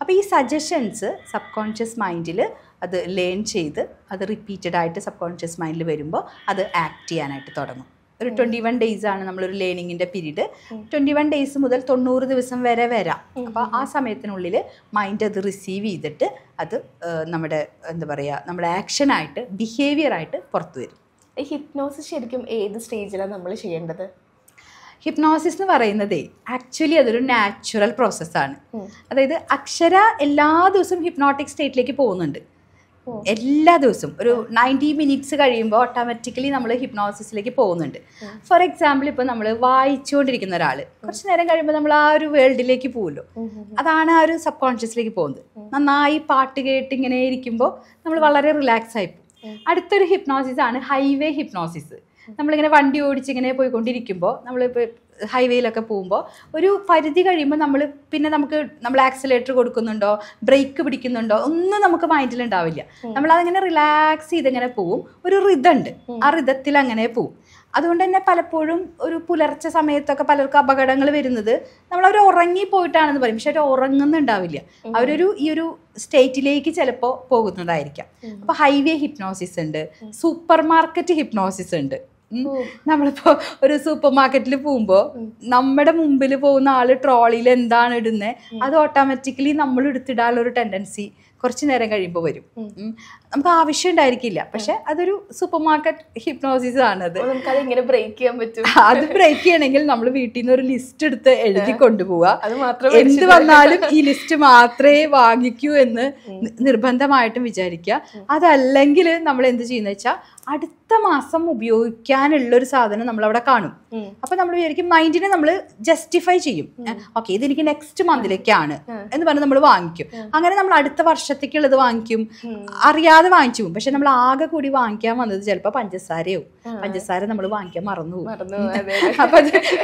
അപ്പോൾ ഈ സജഷൻസ് സബ് കോൺഷ്യസ് മൈൻഡിൽ അത് ലേൺ ചെയ്ത് അത് റിപ്പീറ്റഡ് ആയിട്ട് സബ് കോൺഷ്യസ് മൈൻഡിൽ വരുമ്പോൾ അത് ആക്ട് ചെയ്യാനായിട്ട് തുടങ്ങും ഒരു ട്വൻറ്റി വൺ ഡേയ്സ് ആണ് നമ്മളൊരു ലേണിങ്ങിൻ്റെ പീരീഡ് ട്വൻറ്റി വൺ ഡേയ്സ് മുതൽ തൊണ്ണൂറ് ദിവസം വരെ വരാം അപ്പോൾ ആ സമയത്തിനുള്ളിൽ മൈൻഡ് അത് റിസീവ് ചെയ്തിട്ട് അത് നമ്മുടെ എന്താ പറയുക നമ്മുടെ ആക്ഷനായിട്ട് ബിഹേവിയറായിട്ട് പുറത്തു വരും ഹിപ്നോസിസ് ശരിക്കും ഏത് സ്റ്റേജിലാണ് നമ്മൾ ചെയ്യേണ്ടത് ഹിപ്നോസിസ് എന്ന് പറയുന്നതേ ആക്ച്വലി അതൊരു നാച്ചുറൽ പ്രോസസ്സാണ് അതായത് അക്ഷര എല്ലാ ദിവസവും ഹിപ്നോട്ടിക് സ്റ്റേറ്റിലേക്ക് പോകുന്നുണ്ട് എല്ലാ ദിവസവും ഒരു നയൻറ്റി മിനിറ്റ്സ് കഴിയുമ്പോൾ ഓട്ടോമാറ്റിക്കലി നമ്മൾ ഹിപ്നോസിസിലേക്ക് പോകുന്നുണ്ട് ഫോർ എക്സാമ്പിൾ ഇപ്പം നമ്മൾ വായിച്ചുകൊണ്ടിരിക്കുന്ന ഒരാൾ കുറച്ച് നേരം കഴിയുമ്പോൾ നമ്മൾ ആ ഒരു വേൾഡിലേക്ക് പോകുമല്ലോ അതാണ് ആ ഒരു സബ് കോൺഷ്യസിലേക്ക് പോകുന്നത് നന്നായി പാട്ട് കേട്ട് ഇങ്ങനെ ഇരിക്കുമ്പോൾ നമ്മൾ വളരെ റിലാക്സ് ആയി പോകും അടുത്തൊരു ഹിപ്നോസിസ് ആണ് ഹൈവേ ഹിപ്നോസിസ് നമ്മളിങ്ങനെ വണ്ടി ഓടിച്ച് ഇങ്ങനെ പോയിക്കൊണ്ടിരിക്കുമ്പോൾ നമ്മളിപ്പോൾ ഹൈവേയിലൊക്കെ പോകുമ്പോൾ ഒരു പരിധി കഴിയുമ്പോൾ നമ്മൾ പിന്നെ നമുക്ക് നമ്മൾ ആക്സിലേറ്റർ കൊടുക്കുന്നുണ്ടോ ബ്രേക്ക് പിടിക്കുന്നുണ്ടോ ഒന്നും നമുക്ക് മൈൻഡിലുണ്ടാവില്ല നമ്മൾ അതങ്ങനെ റിലാക്സ് ചെയ്തിങ്ങനെ പോവും ഒരു റിതുണ്ട് ആ റിതത്തിൽ അങ്ങനെ പോവും അതുകൊണ്ട് തന്നെ പലപ്പോഴും ഒരു പുലർച്ചെ സമയത്തൊക്കെ പലർക്കും അപകടങ്ങൾ വരുന്നത് നമ്മൾ അവർ ഉറങ്ങി പോയിട്ടാണെന്ന് പറയും പക്ഷെ അവർ ഉറങ്ങുന്നുണ്ടാവില്ല അവരൊരു ഈ ഒരു സ്റ്റേറ്റിലേക്ക് ചിലപ്പോൾ പോകുന്നതായിരിക്കാം അപ്പോൾ ഹൈവേ ഹിപ്നോസിസ് ഉണ്ട് സൂപ്പർ മാർക്കറ്റ് ഹിപ്നോസിസ് ഉണ്ട് നമ്മളിപ്പോ ഒരു സൂപ്പർ മാർക്കറ്റിൽ പോകുമ്പോ നമ്മുടെ മുമ്പിൽ പോകുന്ന ആള് ട്രോളിയിൽ എന്താണ് ഇടുന്നത് അത് ഓട്ടോമാറ്റിക്കലി നമ്മൾ എടുത്തിടാനുള്ള ഒരു ടെൻഡൻസി കുറച്ചു നേരം കഴിയുമ്പോൾ വരും നമുക്ക് ആവശ്യം ഉണ്ടായിരിക്കില്ല പക്ഷെ അതൊരു സൂപ്പർ മാർക്കറ്റ് ഹിപ്നോസിസ് ആണ് ഇങ്ങനെ ബ്രേക്ക് ചെയ്യാൻ പറ്റും അത് ബ്രേക്ക് ചെയ്യണമെങ്കിൽ നമ്മൾ വീട്ടിൽ നിന്ന് ഒരു ലിസ്റ്റ് എടുത്ത് എഴുതി കൊണ്ടുപോവാ എന്ത് വന്നാലും ഈ ലിസ്റ്റ് മാത്രമേ വാങ്ങിക്കൂ എന്ന് നിർബന്ധമായിട്ടും വിചാരിക്കുക അതല്ലെങ്കിൽ നമ്മൾ എന്ത് ചെയ്യുന്ന വെച്ചാൽ അടുത്ത മാസം ഉപയോഗിക്കാനുള്ള ഒരു സാധനം നമ്മൾ അവിടെ കാണും അപ്പൊ നമ്മൾ വിചാരിക്കും മൈൻഡിനെ നമ്മൾ ജസ്റ്റിഫൈ ചെയ്യും ഓക്കെ എനിക്ക് നെക്സ്റ്റ് മന്തിലേക്കാണ് എന്ന് പറഞ്ഞ് നമ്മൾ വാങ്ങിക്കും അങ്ങനെ നമ്മൾ അടുത്ത വർഷത്തേക്കുള്ളത് വാങ്ങിക്കും അറിയാതെ അത് വാങ്ങിച്ചു പോകും പക്ഷെ നമ്മൾ ആകെ കൂടി വാങ്ങിക്കാൻ വന്നത് ചിലപ്പോ പഞ്ചസാരയോ പഞ്ചസാര നമ്മൾ വാങ്ങിക്കാൻ മറന്നു അപ്പൊ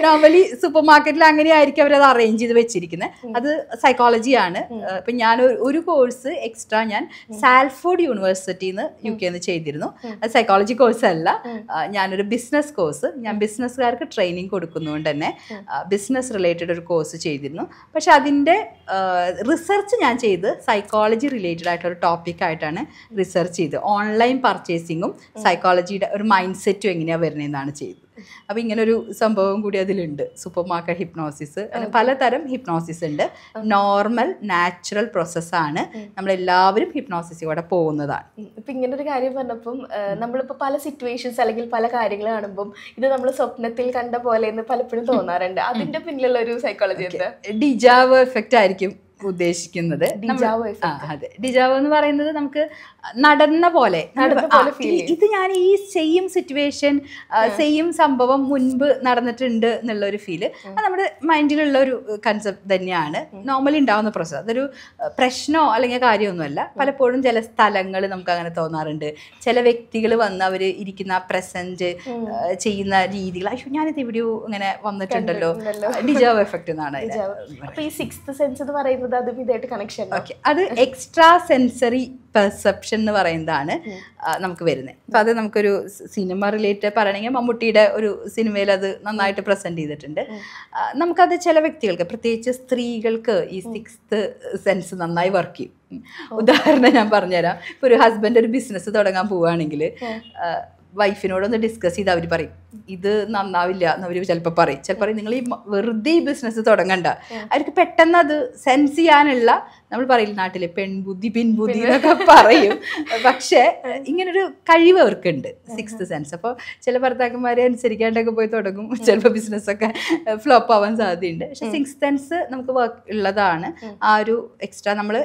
നോർമലി സൂപ്പർ മാർക്കറ്റിൽ അങ്ങനെയായിരിക്കും അവരത് അറേഞ്ച് ചെയ്ത് വെച്ചിരിക്കുന്നത് അത് സൈക്കോളജിയാണ് ഇപ്പൊ ഞാൻ ഒരു കോഴ്സ് എക്സ്ട്രാ ഞാൻ സാൽഫോർഡ് യൂണിവേഴ്സിറ്റിന്ന് യു കെ നിന്ന് ചെയ്തിരുന്നു അത് സൈക്കോളജി കോഴ്സ് അല്ല ഞാനൊരു ബിസിനസ് കോഴ്സ് ഞാൻ ബിസിനസ്സുകാർക്ക് ട്രെയിനിങ് കൊടുക്കുന്നതുകൊണ്ട് തന്നെ ബിസിനസ് റിലേറ്റഡ് ഒരു കോഴ്സ് ചെയ്തിരുന്നു പക്ഷെ അതിൻ്റെ റിസർച്ച് ഞാൻ ചെയ്ത് സൈക്കോളജി റിലേറ്റഡ് ആയിട്ടുള്ള ആയിട്ടാണ് റിസർച്ച് ചെയ്ത് ഓൺലൈൻ പർച്ചേസിങ്ങും സൈക്കോളജിയുടെ ഒരു മൈൻഡ് സെറ്റും എങ്ങനെയാണ് വരുന്നതെന്നാണ് ചെയ്തത് അപ്പോൾ ഇങ്ങനെ ഒരു സംഭവം കൂടി അതിലുണ്ട് സൂപ്പർ മാർക്കറ്റ് ഹിപ്നോസിസ് പലതരം ഹിപ്നോസിസ് ഉണ്ട് നോർമൽ നാച്ചുറൽ പ്രോസസ്സാണ് നമ്മളെല്ലാവരും ഹിപ്നോസിസിലൂടെ പോകുന്നതാണ് ഇപ്പം ഇങ്ങനെ ഒരു കാര്യം പറഞ്ഞപ്പം നമ്മളിപ്പോൾ പല സിറ്റുവേഷൻസ് അല്ലെങ്കിൽ പല കാര്യങ്ങൾ കാണുമ്പം ഇത് നമ്മൾ സ്വപ്നത്തിൽ കണ്ട പോലെ എന്ന് പലപ്പോഴും തോന്നാറുണ്ട് അതിന്റെ പിന്നിലുള്ള ഒരു സൈക്കോളജി ഡിജാവ് എഫക്റ്റ് ആയിരിക്കും ഉദ്ദേശിക്കുന്നത് അതെ ഡിജാവോ എന്ന് പറയുന്നത് നമുക്ക് നടന്ന പോലെ ഇത് ഞാൻ ഈ സെയിം സിറ്റുവേഷൻ സെയിം സംഭവം മുൻപ് നടന്നിട്ടുണ്ട് എന്നുള്ള ഒരു ഫീല് അത് നമ്മുടെ മൈൻഡിലുള്ള ഒരു കൺസെപ്റ്റ് തന്നെയാണ് നോർമലി ഉണ്ടാവുന്ന പ്രോസസ്സ് അതൊരു പ്രശ്നമോ അല്ലെങ്കിൽ കാര്യമൊന്നുമല്ല പലപ്പോഴും ചില സ്ഥലങ്ങൾ നമുക്ക് അങ്ങനെ തോന്നാറുണ്ട് ചില വ്യക്തികൾ വന്ന് അവർ ഇരിക്കുന്ന പ്രസന്റ് ചെയ്യുന്ന രീതികൾ അയ്യോ ഞാനിത് എവിടെയോ ഇങ്ങനെ വന്നിട്ടുണ്ടല്ലോ ഡിജാവോ എഫക്റ്റ് എന്നാണ് അപ്പൊ ഈ സിക്സ് സെൻസ് എന്ന് പറയുന്നത് പറയുന്നത് അതും കണക്ഷൻ ഓക്കെ അത് എക്സ്ട്രാ സെൻസറി പെർസെപ്ഷൻ എന്ന് പറയുന്നതാണ് നമുക്ക് വരുന്നത് അപ്പം അത് നമുക്കൊരു സിനിമ റിലേറ്റഡ് പറയണമെങ്കിൽ മമ്മൂട്ടിയുടെ ഒരു സിനിമയിൽ അത് നന്നായിട്ട് പ്രസന്റ് ചെയ്തിട്ടുണ്ട് നമുക്കത് ചില വ്യക്തികൾക്ക് പ്രത്യേകിച്ച് സ്ത്രീകൾക്ക് ഈ സിക്സ്ത് സെൻസ് നന്നായി വർക്ക് ചെയ്യും ഉദാഹരണം ഞാൻ പറഞ്ഞുതരാം ഇപ്പോൾ ഒരു ഹസ്ബൻഡ് ഒരു ബിസിനസ് തുടങ്ങാൻ പോവുകയാണെങ്കിൽ വൈഫിനോടൊന്ന് ഡിസ്കസ് ചെയ്ത് അവർ പറയും ഇത് നന്നാവില്ല എന്ന് അവർ ചിലപ്പോൾ പറയും ചിലപ്പോൾ പറയും നിങ്ങൾ ഈ വെറുതെ ഈ ബിസിനസ് തുടങ്ങണ്ട അവർക്ക് പെട്ടെന്ന് അത് സെൻസ് ചെയ്യാനുള്ള നമ്മൾ പറയില്ല നാട്ടിലെ പെൺബുദ്ധി പിൻബുദ്ധി എന്നൊക്കെ പറയും പക്ഷേ ഇങ്ങനൊരു കഴിവ് അവർക്കുണ്ട് സിക്സ് സെൻസ് അപ്പോൾ ചില ഭർത്താക്കന്മാരെ അനുസരിക്കാണ്ടൊക്കെ പോയി തുടങ്ങും ചിലപ്പോൾ ബിസിനസ്സൊക്കെ ഫ്ലോപ്പ് ആവാൻ സാധ്യതയുണ്ട് പക്ഷെ സിക്സ് സെൻസ് നമുക്ക് വർക്ക് ഉള്ളതാണ് ആ ഒരു എക്സ്ട്രാ നമ്മൾ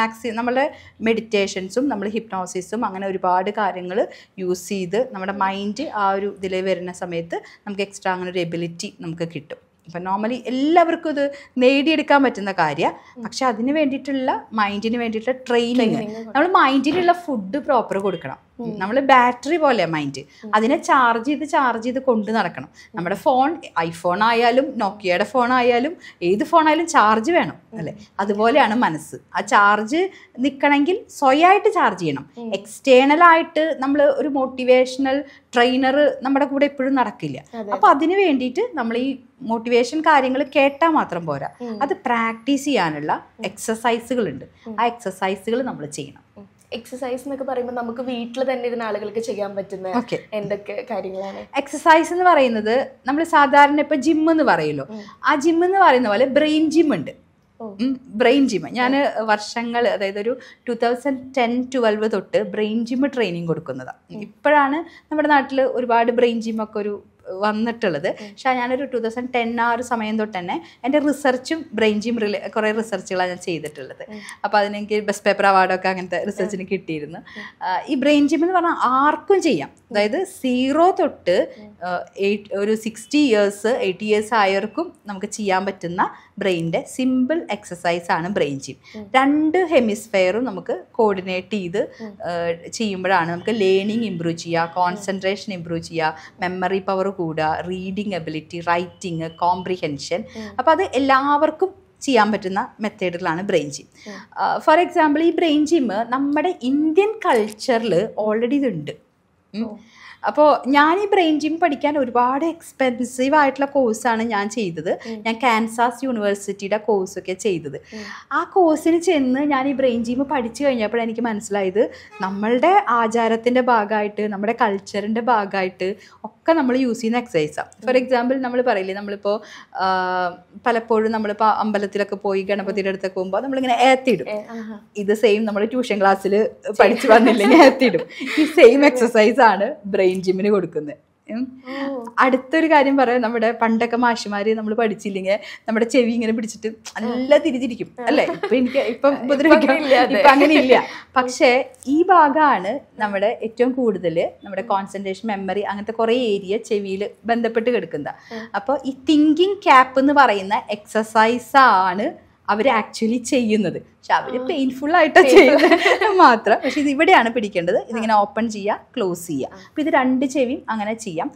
മാക്സി നമ്മളെ മെഡിറ്റേഷൻസും നമ്മൾ ഹിപ്നോസിസും അങ്ങനെ ഒരുപാട് കാര്യങ്ങൾ യൂസ് ചെയ്ത് നമ്മുടെ മൈൻഡ് ആ ഒരു ഇതിൽ വരുന്ന സമയത്ത് നമുക്ക് എക്സ്ട്രാ അങ്ങനെ ഒരു എബിലിറ്റി നമുക്ക് കിട്ടും അപ്പം നോർമലി എല്ലാവർക്കും ഇത് നേടിയെടുക്കാൻ പറ്റുന്ന കാര്യമാണ് പക്ഷെ അതിന് വേണ്ടിയിട്ടുള്ള മൈൻഡിന് വേണ്ടിയിട്ടുള്ള ട്രെയിനിങ് നമ്മൾ മൈൻഡിനുള്ള ഫുഡ് പ്രോപ്പർ കൊടുക്കണം നമ്മൾ ബാറ്ററി പോലെ മൈൻഡ് അതിനെ ചാർജ് ചെയ്ത് ചാർജ് ചെയ്ത് കൊണ്ട് നടക്കണം നമ്മുടെ ഫോൺ ഐഫോൺ ആയാലും നോക്കിയയുടെ ഫോൺ ആയാലും ഏത് ഫോൺ ആയാലും ചാർജ് വേണം അല്ലേ അതുപോലെയാണ് മനസ്സ് ആ ചാർജ് നിൽക്കണമെങ്കിൽ സ്വയമായിട്ട് ചാർജ് ചെയ്യണം എക്സ്റ്റേണൽ ആയിട്ട് നമ്മൾ ഒരു മോട്ടിവേഷണൽ ട്രെയിനർ നമ്മുടെ കൂടെ എപ്പോഴും നടക്കില്ല അപ്പൊ അതിന് വേണ്ടിയിട്ട് നമ്മൾ ഈ മോട്ടിവേഷൻ കാര്യങ്ങൾ കേട്ടാൽ മാത്രം പോരാ അത് പ്രാക്ടീസ് ചെയ്യാനുള്ള ഉണ്ട് ആ എക്സസൈസുകൾ നമ്മൾ ചെയ്യണം എക്സസൈസ് എന്നൊക്കെ പറയുമ്പോൾ നമുക്ക് വീട്ടിൽ തന്നെ ഇരുന്ന ആളുകൾക്ക് ചെയ്യാൻ പറ്റുന്ന എന്തൊക്കെ കാര്യങ്ങളാണ് എക്സസൈസ് എന്ന് പറയുന്നത് നമ്മൾ സാധാരണ ഇപ്പൊ ജിം എന്ന് പറയുമല്ലോ ആ ജിം എന്ന് പറയുന്ന പോലെ ബ്രെയിൻ ജിം ഉണ്ട് ബ്രെയിൻ ജിം ഞാൻ വർഷങ്ങൾ അതായത് ഒരു ടു തൗസൻഡ് ടെൻ ട്വൽവ് തൊട്ട് ബ്രെയിൻ ജിം ട്രെയിനിങ് കൊടുക്കുന്നതാണ് ഇപ്പോഴാണ് നമ്മുടെ നാട്ടിൽ ഒരുപാട് ബ്രെയിൻ ജിം ഒക്കെ ഒരു വന്നിട്ടുള്ളത് പക്ഷേ ഞാനൊരു ടു തൗസൻഡ് ടെൻ ആ ഒരു സമയം തൊട്ട് തന്നെ എൻ്റെ റിസർച്ചും ബ്രെയിൻജിയും റിലേ കുറേ റിസർച്ചുകളാണ് ഞാൻ ചെയ്തിട്ടുള്ളത് അപ്പോൾ അതിനെനിക്ക് ബെസ്റ്റ് പേപ്പർ അവാർഡൊക്കെ അങ്ങനത്തെ റിസർച്ചിന് കിട്ടിയിരുന്നു ഈ ബ്രെയിൻ ജിം എന്ന് പറഞ്ഞാൽ ആർക്കും ചെയ്യാം അതായത് സീറോ തൊട്ട് ഒരു സിക്സ്റ്റി ഇയേഴ്സ് എയ്റ്റി ഇയേഴ്സ് ആയവർക്കും നമുക്ക് ചെയ്യാൻ പറ്റുന്ന ബ്രെയിനിൻ്റെ സിമ്പിൾ എക്സസൈസ് ആണ് ബ്രെയിൻ ജിം രണ്ട് ഹെമിസ്ഫെയറും നമുക്ക് കോർഡിനേറ്റ് ചെയ്ത് ചെയ്യുമ്പോഴാണ് നമുക്ക് ലേണിംഗ് ഇമ്പ്രൂവ് ചെയ്യുക കോൺസെൻട്രേഷൻ ഇമ്പ്രൂവ് ചെയ്യുക മെമ്മറി പവർ കൂടുക റീഡിങ് എബിലിറ്റി റൈറ്റിംഗ് കോംപ്രിഹെൻഷൻ അപ്പോൾ അത് എല്ലാവർക്കും ചെയ്യാൻ പറ്റുന്ന മെത്തേഡുകളാണ് ബ്രെയിൻ ജിം ഫോർ എക്സാമ്പിൾ ഈ ബ്രെയിൻ ജിം നമ്മുടെ ഇന്ത്യൻ കൾച്ചറിൽ ഓൾറെഡി ഇതുണ്ട് അപ്പോൾ ഞാൻ ഈ ബ്രെയിൻ ജിം പഠിക്കാൻ ഒരുപാട് എക്സ്പെൻസീവ് ആയിട്ടുള്ള കോഴ്സാണ് ഞാൻ ചെയ്തത് ഞാൻ കാൻസാസ് യൂണിവേഴ്സിറ്റിയുടെ കോഴ്സൊക്കെ ചെയ്തത് ആ കോഴ്സിന് ചെന്ന് ഞാൻ ഈ ബ്രെയിൻ ജിം പഠിച്ചു കഴിഞ്ഞപ്പോൾ എനിക്ക് മനസ്സിലായത് നമ്മളുടെ ആചാരത്തിൻ്റെ ഭാഗമായിട്ട് നമ്മുടെ കൾച്ചറിൻ്റെ ഭാഗമായിട്ട് ഒക്കെ നമ്മൾ യൂസ് ചെയ്യുന്ന എക്സസൈസാണ് ഫോർ എക്സാമ്പിൾ നമ്മൾ പറയില്ലേ നമ്മളിപ്പോൾ പലപ്പോഴും നമ്മളിപ്പോൾ അമ്പലത്തിലൊക്കെ പോയി ഗണപതിയുടെ അടുത്തൊക്കെ പോകുമ്പോൾ നമ്മളിങ്ങനെ ഏത്തിയിടും ഇത് സെയിം നമ്മൾ ട്യൂഷൻ ക്ലാസ്സിൽ പഠിച്ചു വന്നില്ലെങ്കിൽ ഏത്തിയിടും ഈ സെയിം എക്സസൈസാണ് ബ്രെയിൻ ജിമ്മിന് കൊടുക്കുന്നത് അടുത്തൊരു കാര്യം പറയാം നമ്മുടെ പണ്ടൊക്കെ മാഷിമാര് നമ്മൾ പഠിച്ചില്ലെങ്കിൽ നമ്മുടെ ചെവി ഇങ്ങനെ പിടിച്ചിട്ട് നല്ല തിരിച്ചിരിക്കും അല്ലേ ഇപ്പൊ എനിക്ക് ഇപ്പൊ ഉപദ്രവിക്കില്ല അങ്ങനെ ഇല്ല പക്ഷേ ഈ ഭാഗമാണ് നമ്മുടെ ഏറ്റവും കൂടുതൽ നമ്മുടെ കോൺസെൻട്രേഷൻ മെമ്മറി അങ്ങനത്തെ കുറേ ഏരിയ ചെവിയിൽ ബന്ധപ്പെട്ട് കിടക്കുന്നത് അപ്പോൾ ഈ തിങ്കിങ് ക്യാപ്പ് എന്ന് പറയുന്ന എക്സസൈസാണ് ആണ് അവർ ആക്ച്വലി ചെയ്യുന്നത് പക്ഷെ അവർ പെയിൻഫുൾ ആയിട്ടാണ് ചെയ്യുന്നത് മാത്രം പക്ഷെ ഇത് ഇവിടെയാണ് പിടിക്കേണ്ടത് ഇതിങ്ങനെ ഓപ്പൺ ചെയ്യുക ക്ലോസ് ചെയ്യുക അപ്പം ഇത് രണ്ട് ചെവിയും അങ്ങനെ ചെയ്യാം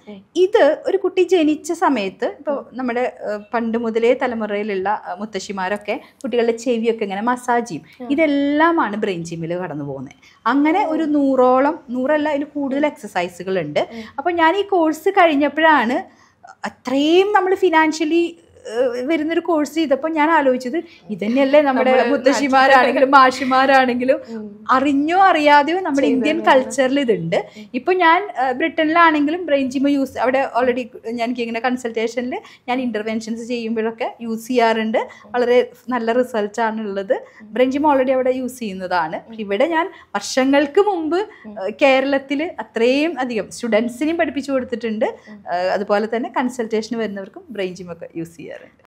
ഇത് ഒരു കുട്ടി ജനിച്ച സമയത്ത് ഇപ്പോൾ നമ്മുടെ പണ്ട് മുതലേ തലമുറയിലുള്ള മുത്തശ്ശിമാരൊക്കെ കുട്ടികളുടെ ചെവിയൊക്കെ ഇങ്ങനെ മസാജ് ചെയ്യും ഇതെല്ലാമാണ് ബ്രെയിൻ ജിമ്മിൽ കടന്നു പോകുന്നത് അങ്ങനെ ഒരു നൂറോളം നൂറല്ല അതിൽ കൂടുതൽ എക്സസൈസുകളുണ്ട് അപ്പോൾ ഞാൻ ഈ കോഴ്സ് കഴിഞ്ഞപ്പോഴാണ് അത്രയും നമ്മൾ ഫിനാൻഷ്യലി വരുന്നൊരു കോഴ്സ് ചെയ്തപ്പോൾ ഞാൻ ആലോചിച്ചത് ഇതന്നെയല്ലേ നമ്മുടെ മുത്തശ്ശിമാരാണെങ്കിലും മാഷിമാരാണെങ്കിലും അറിഞ്ഞോ അറിയാതെയോ നമ്മുടെ ഇന്ത്യൻ കൾച്ചറിൽ ഇതുണ്ട് ഇപ്പൊ ഞാൻ ബ്രിട്ടനിലാണെങ്കിലും ബ്രെയിൻ ജിമ യൂസ് അവിടെ ഓൾറെഡി ഞാൻ ഇങ്ങനെ കൺസൾട്ടേഷനിൽ ഞാൻ ഇന്റർവെൻഷൻസ് ചെയ്യുമ്പോഴൊക്കെ യൂസ് ചെയ്യാറുണ്ട് വളരെ നല്ല റിസൾട്ടാണ് ഉള്ളത് ബ്രെയിൻ ജിമ ഓൾറെഡി അവിടെ യൂസ് ചെയ്യുന്നതാണ് ഇവിടെ ഞാൻ വർഷങ്ങൾക്ക് മുമ്പ് കേരളത്തിൽ അത്രയും അധികം സ്റ്റുഡൻസിനെയും പഠിപ്പിച്ചു കൊടുത്തിട്ടുണ്ട് അതുപോലെ തന്നെ കൺസൾട്ടേഷന് വരുന്നവർക്കും ബ്രെയിൻ ജിമൊക്കെ യൂസ് ചെയ്യാം ചെയ്യാറുണ്ട്